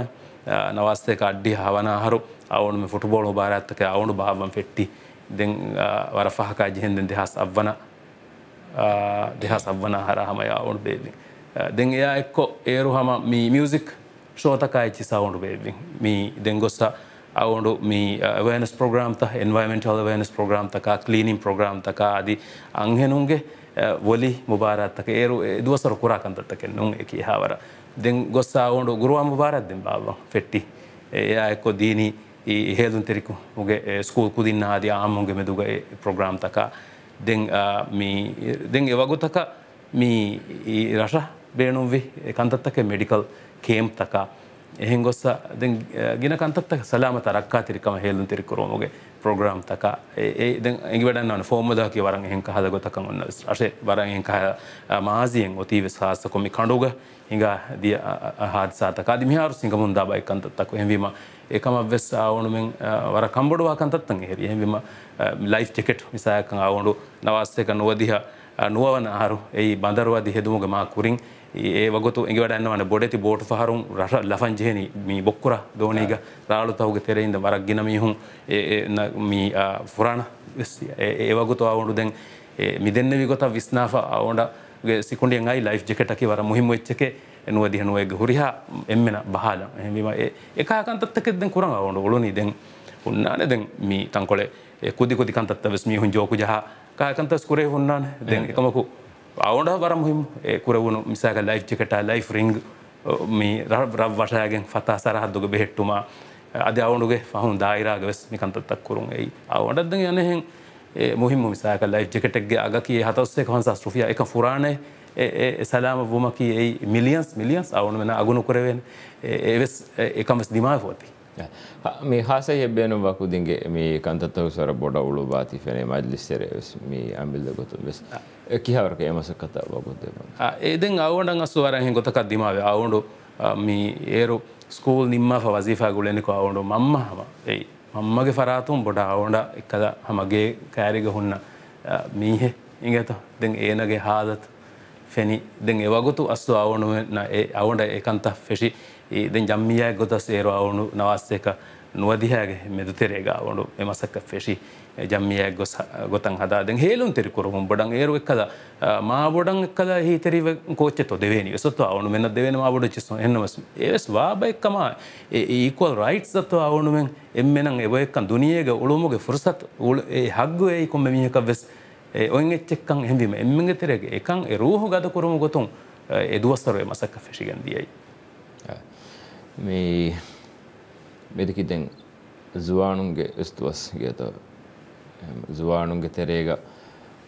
ನವಾಸ್ತೆ ಕಡ್ಡಿ ಹವನ ಹರು ಅವನು ಫುಟ್ಬಾಲ್ ಭಾರತಕ್ಕೆ ಅವನು ಬಾಬಂ ಫೆಟ್ಟಿ ದೆನ್ ವರ ಫಹಕಾಜಿ ಹೆಂದೆ ದೇಹಾಸ್ ಅವ್ವನ ದೇಹಾಸ್ ಅವ್ವನ ಹರ ಹಮಯ ಅವನು ಬೇಬಿ ದೆನ್ ಯಾ ಎಕ್ಕೊ ಏರು ಹಮ ಮೀ ಮ್ಯೂಸಿಕ್ ಶೋತಕಾಯಿಚಿ ಸೌಂಡ್ ಬೇಬಿ ಮೀ ದೆನ್ ಗೊಸ್ಸ ಅವನು ಮೀ ಅವೇರ್ನೆಸ್ ಪ್ರೋಗ್ರಾಮ್ ತ ಎನ್ವೈರ್ಮೆಂಟಲ್ ಅವೇರ್ನೆಸ್ ಪ್ರೋಗ್ರಾಮ್ ತಕ ಕ್ಲೀನಿಂಗ್ ಪ್ರೋಗ್ರಾಮ್ ತಕ ಅದಿ ಅಂಗೆನುಂಗೆ ಒಲಿ ಮುಬಾರತ್ತಕ್ಕೆ ಏರು ದಿವಸರು ಕುರಾಕಂತಕ್ಕೆ ನುಂಗೆ ಕಿ ಹಾವರ ದೆನ್ ಗೊಸ್ಸ ಅವನು ಗುರುವ ಮುಬಾರತ್ ದೆನ್ ಬಾಬ ಫೆಟ್ಟಿ ಯಾ ಎಕ್ಕೊ ದೀನಿ ಈ ಹೇಳುವಂತೆರಿಕು ಮುಗೆ ಸ್ಕೂಲ್ ಕುದಿನ್ನ ಆದಿ ಆ ಮುಂಗೆ ಮೆದುಗ ಪ್ರೋಗ್ರಾಮ್ ತಕ ದೆಂಗ್ ಮೀ ದೆಂಗ್ ಯಾವಾಗೂ ತಕ ಮೀ ಈ ರಷ ಬೇಣುವಿ ಕಂತತ್ತಕ್ಕೆ ಮೆಡಿಕಲ್ ಕೇಮ್ ತಕ ಹೆಂಗೊಸ ದೆಂಗ್ ಗಿನ ಕಂತತ್ತ ಸಲಾಮತ ರಕ್ಕ ತಿರಿಕಮ ಹೇಳುವಂತೆರಿಕುರು ಮುಗೆ ಪ್ರೋಗ್ರಾಮ್ ತಕ ದೆಂಗ್ ಎಂಗಿಬೇಡ ನಾನು ಫೋಮದ ಹಾಕಿ ವರಂಗ ಹೆಂಕ ಹದ ಗೊತ್ತಕ ಮುನ್ನ ಅಷ್ಟೇ ವರಂಗ ಹೆಂಕ ಮಾಜಿ ಹೆಂಗ್ ಒತೀವಿ ಸಾಹಸ ಕೊಮ್ಮಿ ಕಂಡುಗ ಹಿಂಗ ದಿಯ ಹಾದ್ಸಾ ತಕ ಅದು ಮಿಹಾರು ಸಿಂಗ ಮುಂದಾಬಾಯ್ಕಂತ ತಕ್ಕ ಹೆಂವಿಮ ඒකමක් වෙස් ආවනුමෙන් වර කම්බඩුවාකන්තත්තන් හෙරි එහෙවිම ලයි් ටෙකෙට් මිසායකං ආවුඩු නවස්සයක නුවදිහ නුවවන ආරු ඒ බඳරවාදි හෙදුමග මා කුරින් ඒ වගතු ඉග වඩන්නවන බොඩති බෝට් පහරුම් රට ලෆංජයන මේ බොක්කුර දෝනීග රාලු තවග තෙරෙහිද වරක් ගිනමිහුන් මී ෆුරාණ ඒ වගුතු ආවුඩු දැන් මිදන්න විගොත විස්නාාව අවුන්ඩ සිකුන්ඩියන්යි ලයි් ජෙකටකි වර මුහිම වෙච්චකේ නුව දිහනුවගේ හුරිහා එම්මෙන බහලා එහම එකකන්තත්තකෙදෙන් කරන් ඔුන්ු ඔලොනි දෙෙන් උන්නාන දෙන් මී තංකොලේ කුදිකොදි කන්තත්ත වෙස් මිහුන් ජෝකු ජහ කායකන්තස් කුරේ හුන්නාන දෙන් එකමකු අවුඩ වරම් හිම් කුරවුණු මිසාක ලයි් චිකට ලයි් රිංග මේ රබ් වශයගෙන් ෆතා සරහදදුග බෙහෙට්ටුමා අද අවුඩුගේ පහුන් දායිරාග වෙස් මිකන්තත්තක් කරුන් ඒ අවඩත්ද යනහෙන් මුහිම මිසාක ලයි් චකටක්ගේ අග කිය හතස්සේ කහන්සස් ෘිය එක ෆුරාණේ e salama womaki e millions millions අවුනමෙන අගුණකරවෙන් එවෙස් එකමස් දිමාවෝති. මේ හස හෙබ්බේන වකුදින්ගේ මේ කන්තත්තව සර බොඩ උළු බාති ෆෙනේ මජලිස්සර මේ අම්බිල්ද ගොතු වෙස් කිහවරක එමස කතා වකුද්දේ ඒදෙන් අවුණන් අස්සු වරහෙන් ගොතකක් දිමාවේ අවුණු මේ ඒරු ස්කූල් නිම්මා වසීෆා ගුලෙනෙක අවුණු මම්ම හම එයි මම්මගේ ෆරාතුම් බොඩ අවුණඩ එක්කද හමගේ කෑරිග හොන්න මීහෙ ඉගත දෙ ඒනගේ හාදත් ފެނި ދެން އެވަގުތު އަސްލު އަވަނުވެންނ އެ އަވަނޑ އެކަންތަށް ފެށި ދެން ޖަම්މިޔާއި ގޮތަސް އޭރު އަވަނު ނަވާސްއެކަ ನುವದಿಹಾಗೆ ಮೆದುತೆರೆಗ ಅವಳು ಮಸಕ್ಕ ಫೆಶಿ ಜಮ್ಮಿಯ ಗೊಸ ಗೊತ್ತಂಗ ಹದ ಅದಂಗೆ ಹೇಳುನ್ ತೆರಿ ಕೊರುವಂ ಬಡಂಗ ಏರು ಎಕ್ಕದ ಮಾ ಬೊಡಂಗ ಎಕ್ಕದ ಹೀ ತೆರಿ ಕೋಚೆ ತೊ ದೇವೇನಿ ಸತ್ತು ಅವನು ಮೆನ್ನ ದೇವೇನ ಮಾ ಬೊಡ ಚಿಸ್ತು ಎನ್ನು ಮಸ್ ಏಸ್ ವಾ ಬೈಕ್ಕಮ ಈಕ್ವಲ್ ರೈಟ್ಸ್ ಅತ್ತು ಅವನು ಮೆನ್ ಎಮ್ಮೆನಂಗೆ ಎಬೆಕ್ಕನ್ ದುನಿಯೆಗೆ ಉಳುಮುಗೆ ಫುರ್ಸತ್ ಉಳು ಹಗ್ಗು ಏ ಕೊಮ್ಮೆ ಮಿಯಕ ವೆಸ್ ඔයින් එච්චෙක්කං හැඳීම එම්මිගතරගේ එකං රූහ ගත කරම ගොතුන් එදුවස්තරය මසක්ක ෆැසිිගන් දියයි. මේ මෙදකිතෙන් ޒުވާނުންގެ އުސްතුވަސް ގޭތ ޒުވާނުންގެ ތެރޭގ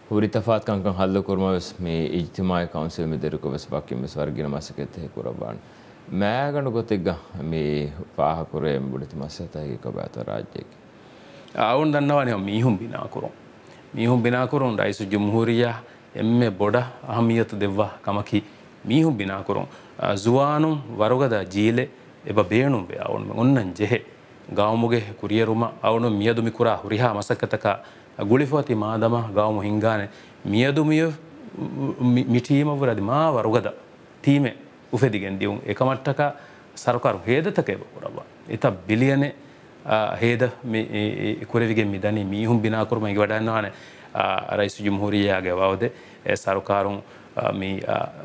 ހުރި ތަފާತ್ކަންކަން ހަල්ލުކުރުމަވެސް މީ އިޖްތިމާއި ކައުންސިލް މިދެރުކޮވެސް ވަކިންވެސް ވަރގިނ މަސަކެއްތެހ ކުރައްވާނ މައިގަނޑު ގޮތެއްގަ މީ ފާހަކުރޭ ބުޑިތި މަސަތައިގެ ކޮބައިތަ ރާއްޖެއްގެ އައުން ދަންނަވާނެ މީހުން ބިނާކުރުން මීහුම් බිනාකරුන් රයිසු ජුම්හූරිය එම්මෙ බොඩ අහමියතු දෙව්වා කමකි මීහුම් බිනාකරුන් ޒުވާނުން ވަރުގަދާ ޖީލެ ެބ ބޭނުން ވެ އަވުނުމެ އޮންނަން ޖެހެ ގައުމުގެ ކުރިޔަރުމަ އަވުނުން މިයަދުމಿ ކުރާ ހުރިހާ މަސައްކަތަކާ ގުޅިފުވަތި މާދަމަ ގައުމު ހިންގާނެ މިයަދުމިޔ މިޓީމަވުރަދި މާ ވަރުގަދ ތީމެ އުފެދިގެން ދިއުން އެކަމަට්ޓަކަ ಸರಕಾರ ಭೇದತಕ್ಕೆ ಬರವ ಇತ ಬಿಲಿಯನೆ හේද කුරවිගෙන් මිදනි මීහුම් බිනාකරම වඩන්නවාන රයිසු ජුම්හූරයාගේ වවද සරුකාරුන්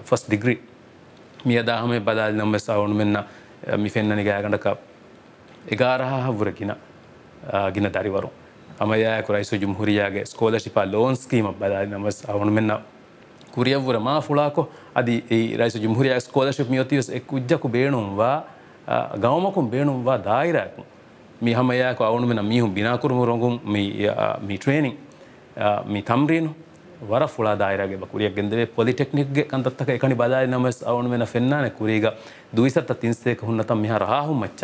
ෆස් දිග්‍රී මියදාහම බදාලි නම්බ සවුණු මෙන්න මි ෆෙන්න්නනි ගෑගඩක එගාරහා වුරකින ගින දරිවරු අමයක රයිසු ජුම්හරයාගේ ස්කෝල ශිපා ලෝන්ස්කීම බදාලි නම අවුණු මෙන්න කුරියවර මා ෆුලාකො අද රයිස ජුම්හරයා ස්කෝල ශිප මියෝතියස් එක් උද්ජකු බේනුම්වා ගෞමකුම් බේනුම්වා දායිරයකුම් mi hamayako awnumen an mihum bina kurumu rongum mi mi training mi tamrinu ವರ ಫುಳ ದಾಯರಾಗೆ ಕುರಿಯ ಗೆಂದರೆ ಪಾಲಿಟೆಕ್ನಿಕ್ಗೆ ಕಂದತ್ತಕ ಏಕಣಿ ಬದಾರಿ ನಮಸ್ ಅವನು ಮೇನ ಫೆನ್ನಾನೆ ಕುರಿಗ ದುಯಿಸತ್ತ ತಿನ್ಸೇಕ ಹುನ್ನತ ಮಿಹ ರಹಾಹು ಮಚ್ಚ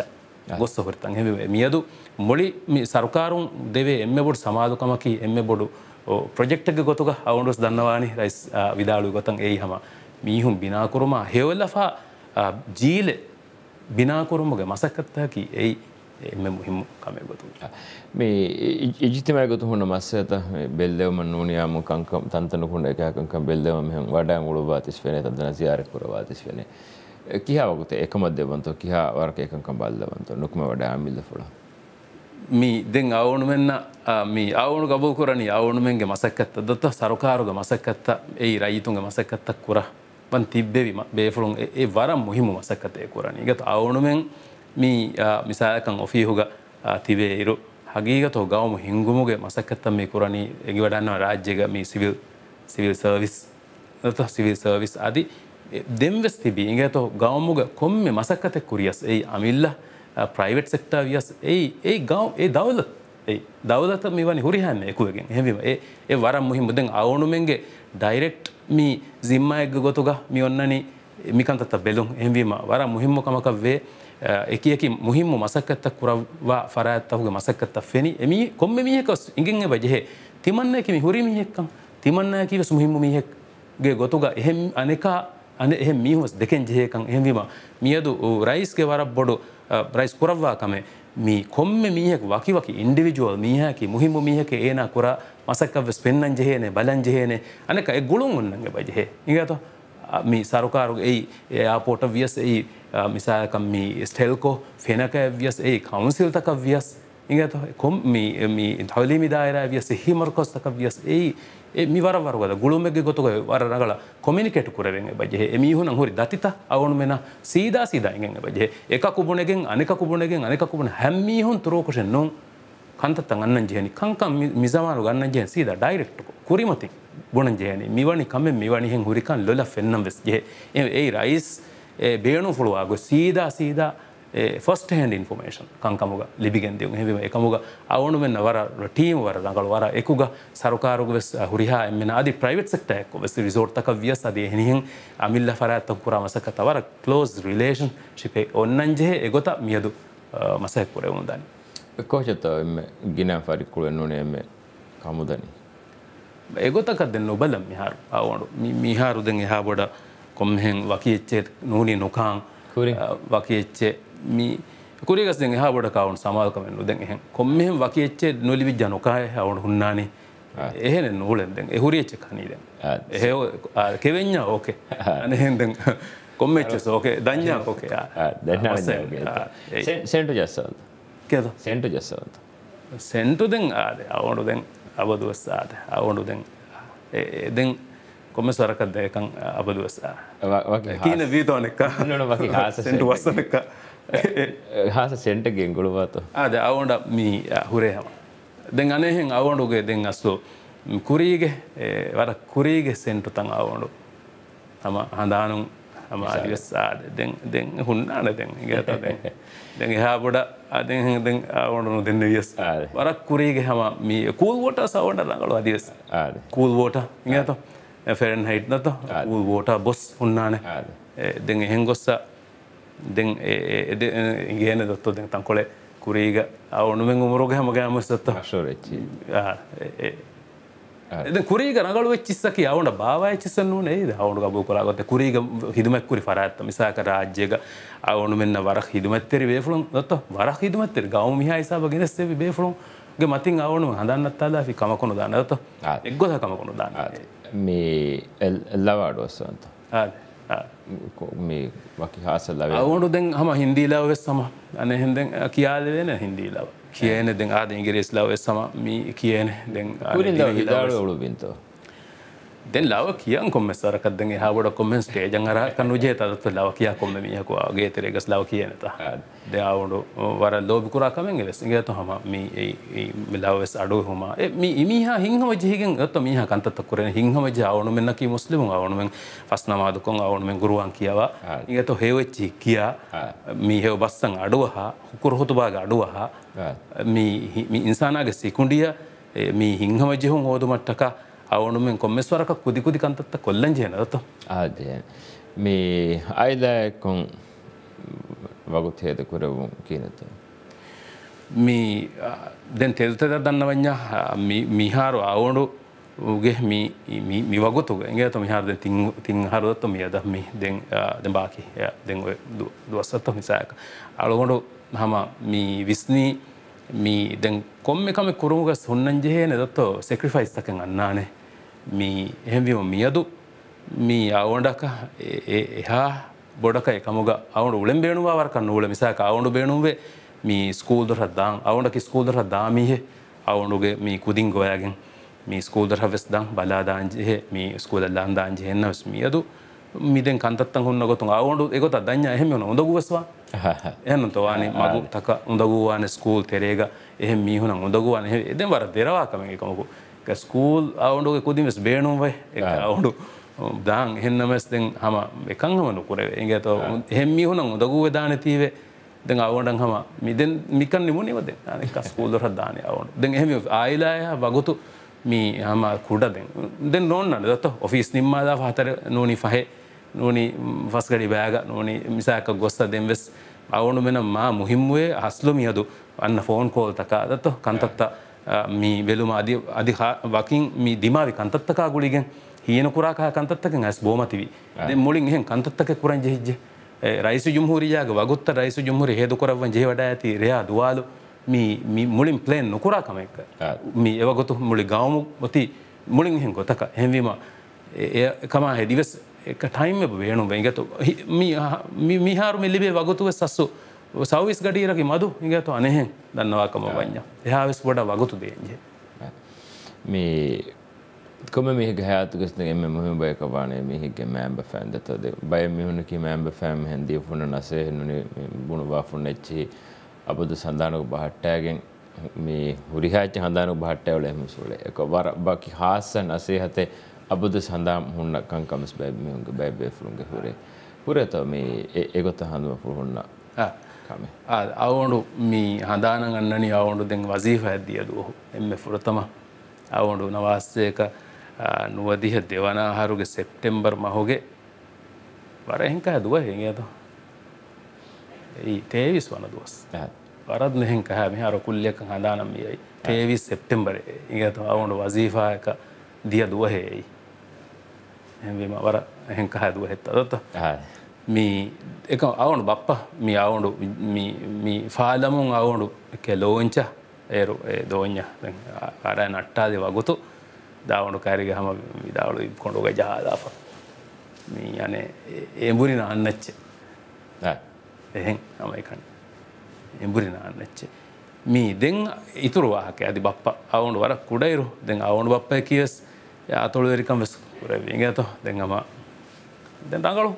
ಗೊಸ್ಸ ಹೊರತಂಗೆ ಹೆಮ್ಮೆ ಮಿಯದು ಮೊಳಿ ಮಿ ಸರ್ಕಾರು ದೇವೆ ಎಮ್ಮೆ ಬೋಡು ಸಮಾಧುಕಮಕಿ ಎಮ್ಮೆ ಬೋಡು ಪ್ರೊಜೆಕ್ಟ್ಗೆ ಗೊತ್ತುಗ ಅವನು ದನ್ನವಾಣಿ ರೈಸ್ ವಿದಾಳು ಗೊತ್ತಂಗೆ ಏಯ್ ಹಮ ಮೀಹುಂ ಬಿನಾಕುರುಮ ಹೇವಲ್ಲಫ ಜೀಲೆ ಬಿನಾಕುರುಮಗೆ ಮಸಕತ್ತಾಕಿ ಏಯ್ එම මුහිම කමයගොතු මේ ඉජිතමයගතු හොන මස්ස ඇත බෙල්ලවම නූනයාම කංකම් තන්තනකුණ එකකංක බෙල්ලවම වඩා මුළු වාතිස් වෙන තදන සියාරකපුර වාතිස් වෙන කියාවකුත එකම දෙවන්ත කියහා වර්ක එකකම් බල්ලවන්ත නොක්ම වඩා මිල්ල ොලා මේ දෙන් අවුණු මෙන්න මේ අවුණු ගබූ කරණී අවුණුමෙන්ගේ මසක්කත්ත දොත්ත සරකාරුග මසක්කත්ත ඒ රයිතුන්ග මසක්කත්තක් කුර වන් තිබ්බෙවි බේෆලුන් ඒ වරම් මුහිම මසක්කතය කරණී ගත අවුණුමෙන් މީ މިސާއަކަން އޮފީހުގ ތިވޭއިރު ಹಗೀಗತ ಗಾವಮ ಹಿಂಗುಮುಗೆ ಮಸಕತ್ತಮ್ಮಿ ಕುರನಿ ಎಗಿವಡನ್ನ ರಾಜ್ಯಗ ಮಿ ಸಿವಿಲ್ ಸಿವಿಲ್ ಸರ್ವಿಸ್ ಅಥವಾ ಸಿವಿಲ್ ಸರ್ವಿಸ್ ಆದಿ ದೆಂವೆಸ್ ತಿಬಿ ಇಂಗತ ಗಾವಮುಗ ಕೊಮ್ಮೆ ಮಸಕತೆ ಕುರಿಯಸ್ ಏಯ್ ಅಮಿಲ್ಲ ಪ್ರೈವೇಟ್ ಸೆಕ್ಟರ್ ವಿಯಸ್ ಏಯ್ ಏಯ್ ಗಾವ್ ಏ ದೌಲತ್ ಏಯ್ ದೌಲತ್ ಮಿವನಿ ಹುರಿಹಾನೆ ಎಕುವೆಗೆ ಹೆವಿಮ ಏ ಏ ವರ ಮುಹಿಮುದೆಂಗ್ ಅವಣುಮೆಂಗೆ ಡೈರೆಕ್ಟ್ ಮಿ ಜಿಮ್ಮಾಯಗ್ ಗೊತುಗ ಮಿ ಒನ್ನನಿ මිකන්තත්ත බෙලුම් එහවීම වර මුහිම්මකමකක් වේ එකකි මුහිම්ම මසක්කත්ත කුරවා ෆරඇත්තහුගේ මසක්කත්ත ෆෙනි එමි කොම්ම මියක ඉගින් බජෙහේ තිමන්නයකිම හුරි මිහෙක්කම් තිමන්නය කිව සුහිම්ම මිහෙක්ගේ ගොතුග එහෙම අනෙකා අන එහෙ මිහුස් දෙකෙන් ජයකං එහෙවීම මියදු රයිස්ගේ වර බොඩු බ්‍රයිස් කුරවාකමේ මේ කොම්ම මීහක වකි වකි ඉන්ඩිවිජුවල් මීහකි මුහිම මීහක ඒනා කුරා මසක්කව ස්පෙන්නන් ජහේනේ බලන් ජහේනේ අනක ඒ ගුළුන් උන්නන්ගේ බජහේ ඉගතෝ මේ සරකාරු එයි එයාපෝට වියස් එයි මිසායකම් මේ ස්ටෙල්කෝ ෆෙනකය වියස් ඒ කවුන්සිල්තක වියස් ඉගත කොම් තවලි දාරය වියස හිමරකොස්තක වියස් ඒ මිවරවරවද ගුළුමෙක් ගොතුක වරනගල කොමිනිකෙට කරෙන් බජහ මිහුන හොරි දතිත අවුණු මෙෙන සීදා සීදාගෙන් බජේ එක කුබුණගෙන් අනෙක කුබුණගෙන් අනෙක කුබුණ හැම්මිහුන් තුරෝකෂෙන් නොන් කන්තත්තන් අන්න ජයනි කංකම් මිසමාරු ගන්න ජය සීද ඩයිරෙක්්ක කුරිමතින් ಗುಣಂಜೇನಿ ಮಿವಣಿ ಕಮ್ಮೆ ಮಿವಣಿ ಹೆಂಗೆ ಹುರಿಕನ್ ಲೊಲ ಫೆನ್ನಂ ವೆಸ್ ಜೆ ಏ ರೈಸ್ ಬೇಣು ಫುಳುವಾಗ ಸೀದಾ ಸೀದಾ ಫಸ್ಟ್ ಹ್ಯಾಂಡ್ ಇನ್ಫಾರ್ಮೇಷನ್ ಕಂಕಮುಗ ಲಿಬಿಗೆಂದಿ ಹೆವಿ ಏಕಮುಗ ಅವನು ಮೆನ್ನ ವರ ಟೀಮ್ ವರ ರಂಗಳು ವರ ಎಕುಗ ಸರ್ಕಾರಗ ವೆಸ್ ಹುರಿಹ ಎಮ್ಮೆನ ಅದಿ ಪ್ರೈವೇಟ್ ಸೆಕ್ಟರ್ ಎಕ್ಕು ವೆಸ್ ರಿಸೋರ್ಟ್ ತಕ ವ್ಯಸ್ ಅದಿ ಹೆನಿ ಹೆಂಗ್ ಅಮಿಲ್ಲ ಫರ ತಕ್ಕುರ ಮಸಕ ತವರ ಕ್ಲೋಸ್ ರಿಲೇಷನ್ಶಿಪ್ ಒನ್ನಂಜೆ ಎಗೊತ ಮಿಯದು ಮಸಹೆಕ್ಕುರೆ ಉಂದಾನಿ ಕೋಚತ ಎಮ್ಮೆ ಗಿನ ಫರಿಕ್ಕುಳೆ ನೋಣೆ ಎಮ್ಮೆ ಕಾಮುದಾನಿ ಎಗೊತಕ್ಕದ್ದನ್ನು ಬಲಂ ಮಿಹಾರು ಆವಡು ಮಿಹಾರುದಂಗೆ ಹಾಬೋಡ ಕೊಮ್ಮೆಂಗ್ ವಕಿ ಎಚ್ಚೆ ನೂನಿ ನುಖಾಂಗ್ ವಕಿ ಎಚ್ಚೆ ಮಿ ಕುರಿಗಸ್ದಂಗೆ ಹಾಬೋಡ ಕಾವಣು ಸಮಾಧಕಮೆನ್ನು ಉದಂಗೆ ಹೆಂಗೆ ಕೊಮ್ಮೆಂ ವಕಿ ಎಚ್ಚೆ ನೊಲಿವಿಜ್ಜ ನುಕಾಯ ಅವಳು ಹುಣ್ಣಾನಿ එහෙන නූලෙන්දෙන් එහුරියච්ච කනීදෙන් එහ කෙවෙන්න ඕකේ අනහෙන්දෙන් කොම්මච්ච ෝකේ දඥා කෝකයා දැන්න සෙන්ටු ජස්සවන්ත කෙද සෙන්ටු ජස්සවන්ත සෙන්ටුදෙන් ආද අවුඩුදෙන් අබදුවස්සාට අවුඩු දැන් එදෙන් කොම සොරකත් දෙයකං අබදුවස්සා කියන වීතෝනෙක් හාසට වස්සනක හාස සෙන්ටගෙන් ගොළුවත අද අවුඩ මී හුරේහම දෙන් අනෙහෙන් අවුඩුගේ දෙන් අස්සෝ කුරීගේ වර කුරීගේ සෙන්ටු තන් අවුඩු තම හඳානුම් අමාරිගස්සාට දෙ හුන්නාට දැන් ගත දැන් එහා ගොඩ අදහද ආවුණු දෙන්න වියස් වරක් කුරේගේ හම මේ කූල්වෝට සවට ලඟලු අදිවස් කූල්වෝට ඉගත ෆෙරන් හයිට් නත ූල්වෝට බොස් හුන්නාන දෙ එහෙන් ගොස්ස දෙ ඉගෙන දොත්තු දෙ තන් කොලේ කුරේග අවුනුවෙන් උමරෝග හම ගෑමස් දත්ත ශරච්චි කුරීග රඟලුව චිස්සක අවුට භාවයචිසන්නු නේද අවුු ගබ කරාගත කුරීග හිදමක්කුරි පරඇත්ත මිසාක රාජ්‍යක අවුනු මෙන්න වර හිදමත්තෙරි බේෆලුම් ොත් වර හිදමත්තෙර ගව මිහයිසාාව ගෙනස්සෙවි බේෆලුම් මතින් අවුනු හඳන්නත්තාද අපි කමකුණු දානත එක්ගොද කමකුණු දාන මේ එල්ලවාඩුවස්සන්ත මේ වකි හාසල්ල අවුනු දැන් හම හින්දීලාව වෙස් සම අන හෙදෙන් කියාදවෙන හින්දීලාව කියන දෙ ආද ඉංගිරෙස්ලාව එස්සම මී කියන දෙ ඩාඩ ඔලු බින්තෝ දැන් ලව කිය කොමස්සර කදගේ හාවට කොමෙන්ස්ටේ ජංහර කන්නු ජේතත්ව ලව කියා කොම මියකුවා ගේ තෙරෙගස් ලව කියනත දෙවුඩු වර ලෝබිකුරාකමෙන් ගෙලෙස්ගේත හම මිලවස් අඩු හම මිහ හිංහම ජහිගෙන් ගත මිහ කන්තක්කරන හිංහම ජාවනු මෙන්නකි මුස්ලිම අවනුවෙන් පස් නමාදකොන් අවනුවෙන් ගුරුවන් කියවා ඉගත හේවෙච්චි කියා මීහෙව බස්සන් අඩුවහා හුකුර හොතුබාග අඩුවහා ඉන්සානාගේ සිකුඩිය මේ හිංහම ජෙහුන් හෝදුමට්ටකා ಅವನುಮೆನ್ ಕೊಮ್ಮೆಸ್ವರಕ ಕುದಿ ಕುದಿಕಂತತ್ತ ಕೊಲ್ಲಂಜೇನದತ್ತು ಆದೇ ಮೀ ಆಯ್ದಾಯಕೊಂ ವಗುತ್ತೇದ ಕುರವು ಕೀನತು ಮೀ ದೆನ್ ತೆದುತೆದ ದನ್ನವಜ್ಞ ಮಿಹಾರು ಅವನು ಗೆ ಮಿ ಮಿ ಮಿ ವಗುತು ಎಂಗೆ ತೊ ಮಿಹಾರ ದೆನ್ ತಿಂಗ್ ತಿಂಗಾರು ದತ್ತು ಮಿ ಅದ ಮಿ ದೆನ್ ದೆನ್ ಬಾಕಿ ದೆನ್ ದುವಸತ್ತು ಮಿಸಾಯಕ ಅಳಗೊಂಡು ಹಮ ಮಿ ವಿಸ್ನಿ ಮಿ ದೆನ್ ಕೊಮ್ಮೆಕಮೆ ಕುರುಮುಗ ಸುಣ್ಣಂಜೆಹೇನೆ ದತ್ತೋ ಸೆಕ್ರಿಫೈಸ್ ತಕಂ ಅನ್ನಾನೆ ಮೀ ಎಹೆಂವಿಮ ಮಿಯದು ಮೀ ಅವಂಡಕ ಎಹಾ ಬೊಡಕ ಎಕಮುಗ ಅವಂಡು ಉಳೆಂ ಬೇಣುವ ವರಕ ನೂಳೆ ಮಿಸಾಕ ಅವಂಡು ಬೇಣುವೆ ಮೀ ಸ್ಕೂಲ್ ದರ ದಾಂ ಅವಂಡಕಿ ಸ್ಕೂಲ್ ದರ ದಾಮಿಹೆ ಅವಂಡುಗೆ ಮೀ ಕುದಿಂಗ್ ಗೋಯಾಗೆನ್ ಮೀ ಸ್ಕೂಲ್ ದರ ಹವೆಸ್ ದಾಂ ಬಲಾದಾಂಜೆಹೆ ಮೀ ಸ್ಕೂಲ್ ಅಲ್ಲಾಂದಾಂಜೆಹೆನ್ನ ವೆಸ್ ಮಿಯದು ಮಿದೆನ್ ಕಂತತ್ತಂ ಹುನ್ನಗೊತ್ತು ಅವಂಡು ಎಗೊತ್ತ ದಂಜ ಎಹೆಂವಿಮ ಒಂದಗುವಸ್ವಾ එහන තවානි මගු තක උඳගුවාන ස්කූල් තෙරේග එහ මීහුණ උඳගුවන එදෙන් වර දෙරවාකමකමකු ස්කූල් අවුඩුගේ කුදිමස් බේනුම්වයි අවුඩු දාන් එහෙන්නමස්තෙන් හම එකංහමනු කරේ එගේත එහෙම මීහුණ උදගුව දානතිීවේ දෙ අවුඩන් හම මිදෙන් මිකන් නිමුණනිවද අනික ස්කූල්දරහ දානය අවුඩු දෙ එහෙම ආයිලාය වගුතු මී හම කුඩ දෙ දෙ නොන්නට දත් ඔෆිස් නිම්මාදා හතර නෝනි පහේ නුවනි ෆස්ගඩි බෑග නුවනි මිසාක ගොස්සදෙන් වෙස් අවුණු මෙනම් මා මුහිම්මුවේ හස්ලුමියදු අන්න ෆෝන් කෝල්තකා දත්ත කන්තත්තා මේ වෙලුම අධි වකින් මේ දිමාවි කන්තත්තකා ගුලිගෙන් හීන කුරාකා කන්තත්තකෙන් ඇස් බෝමතිවී දෙ මුලින් එහෙන් කන්තත්තක කුරන් ජෙහිජ්ජ රයිසු ජුම්හූරියාගේ වගුත්ත රයිසු ජුම්හූරි හේතු කරවන් ජේ වඩා ඇති රයා දුවාලු මේ මුලින් ප්ලේන් නොකුරා කමෙක්ක මේ එවගොතු මුලි ගාවමු ඔති මුලින් එහෙන් ගොතක හැන්වීම එය කමා හෙදිවස් එක ටයිම් ේනු ඉගතු මිහාරු මිල්ලිබේ වගතුව සස්සු සවස් ගඩීරකි මදු ඉගතු අනෙහෙන් දන්නවාකම වන්න එහාවිස් වඩ වගතු දේන්ජේ මේ කොම මිහික හෑතුකෙස්න එම මුහම බයකවානේ මිහිගේ මෑම්බ ෑන් තද බය මිහුණකි මෑම්බ ෑම් හැන්දී ෆුන නසේහනුනේ බුණු වාෆුන් එච්චි අබදු සඳානක බහට්ටෑගෙන් මේ හුරිහාච හඳානු භාට්ටඇවල එහම සුලේ එක වර බකි හාස්සන් අසේ හතේ අබද සඳම් හුන්නක්කං කමස් බැබ්මිහුන්ග බැබ්බේෆරුන්ග හුරේ හුරතව මේ ඒගොත හඳුව පුරුහුන්න කමේ අවුඩු මී හඳානගන්නනි අවුඩු දෙන් වසීහ ඇද්දියද ඔහු එම පුරතම අවුඩු නවාස්සයක නුවදිහ දෙවනාහරුගේ සෙප්ටෙම්බර් මහුගේ වරහෙන්ක ඇදුව හෙගේද ඒ තේවිස් වන දුවස් වරත් මෙහෙන් කහ මෙහාර කුල්ලියක හඳානම් යයි තේවිස් සෙප්ටෙම්බරේ ඉගත අවුඩු වසීෆායක දිය දුවහෙයි හැවීම වර හැක හැදුව හෙත්තදත මේ එක අවුඩු බප්ප මේ අවුඩු ෆාලමුන් අවුඩු ලෝංච ඒරු දෝඥ අර නට්ටාද වගුතු දවුණු කෑරිග හම විදාවලු කොඩුග ජාදාප මේ යනේ එඹුරි නාන්නච්චේ එහෙන් අමයිකන එඹුරි නාන්නච්චේ මේ දෙන් ඉතුරු වාහක ඇති බප්ප අවුණු වර කුඩයිරු දෙන් අවුණු බප්පය කියස් අතුළු වෙරිකම් වෙස්කු පුරවීගඇතු දෙඟම දැ රඟලු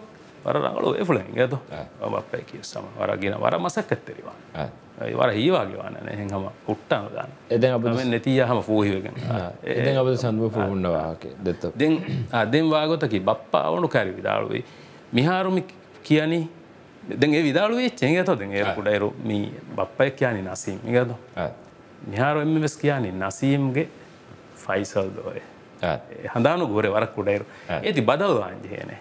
වර රඟලු එපුල ගතු ඔබප්පයි කිය සම වරගෙන වර මසක්කත්තෙරවා වර ඒවාගේවාන එහෙම උට්ටාම ගන්න එදැ අප නැතිය හම පූහිවගෙන එද අප සඳුව පුහුණවාගේ දෙත දෙන් අදෙන් වාගොතකි බප්පාවනු කැරි විදාළුවේ මිහාරුමි කියනි දෙගේ විදාළුවේ චෙන්ගත දෙ පුඩයිරු මී බප්පය කියනි නසීම් ගතු මිහාරු එම වෙස් කියන්නේ නසීම්ගේ ෆයිසල් දෝය හඳානු ගෝරය වරක්කුඩයිරු ඇති බදල්වාන්ජයනේ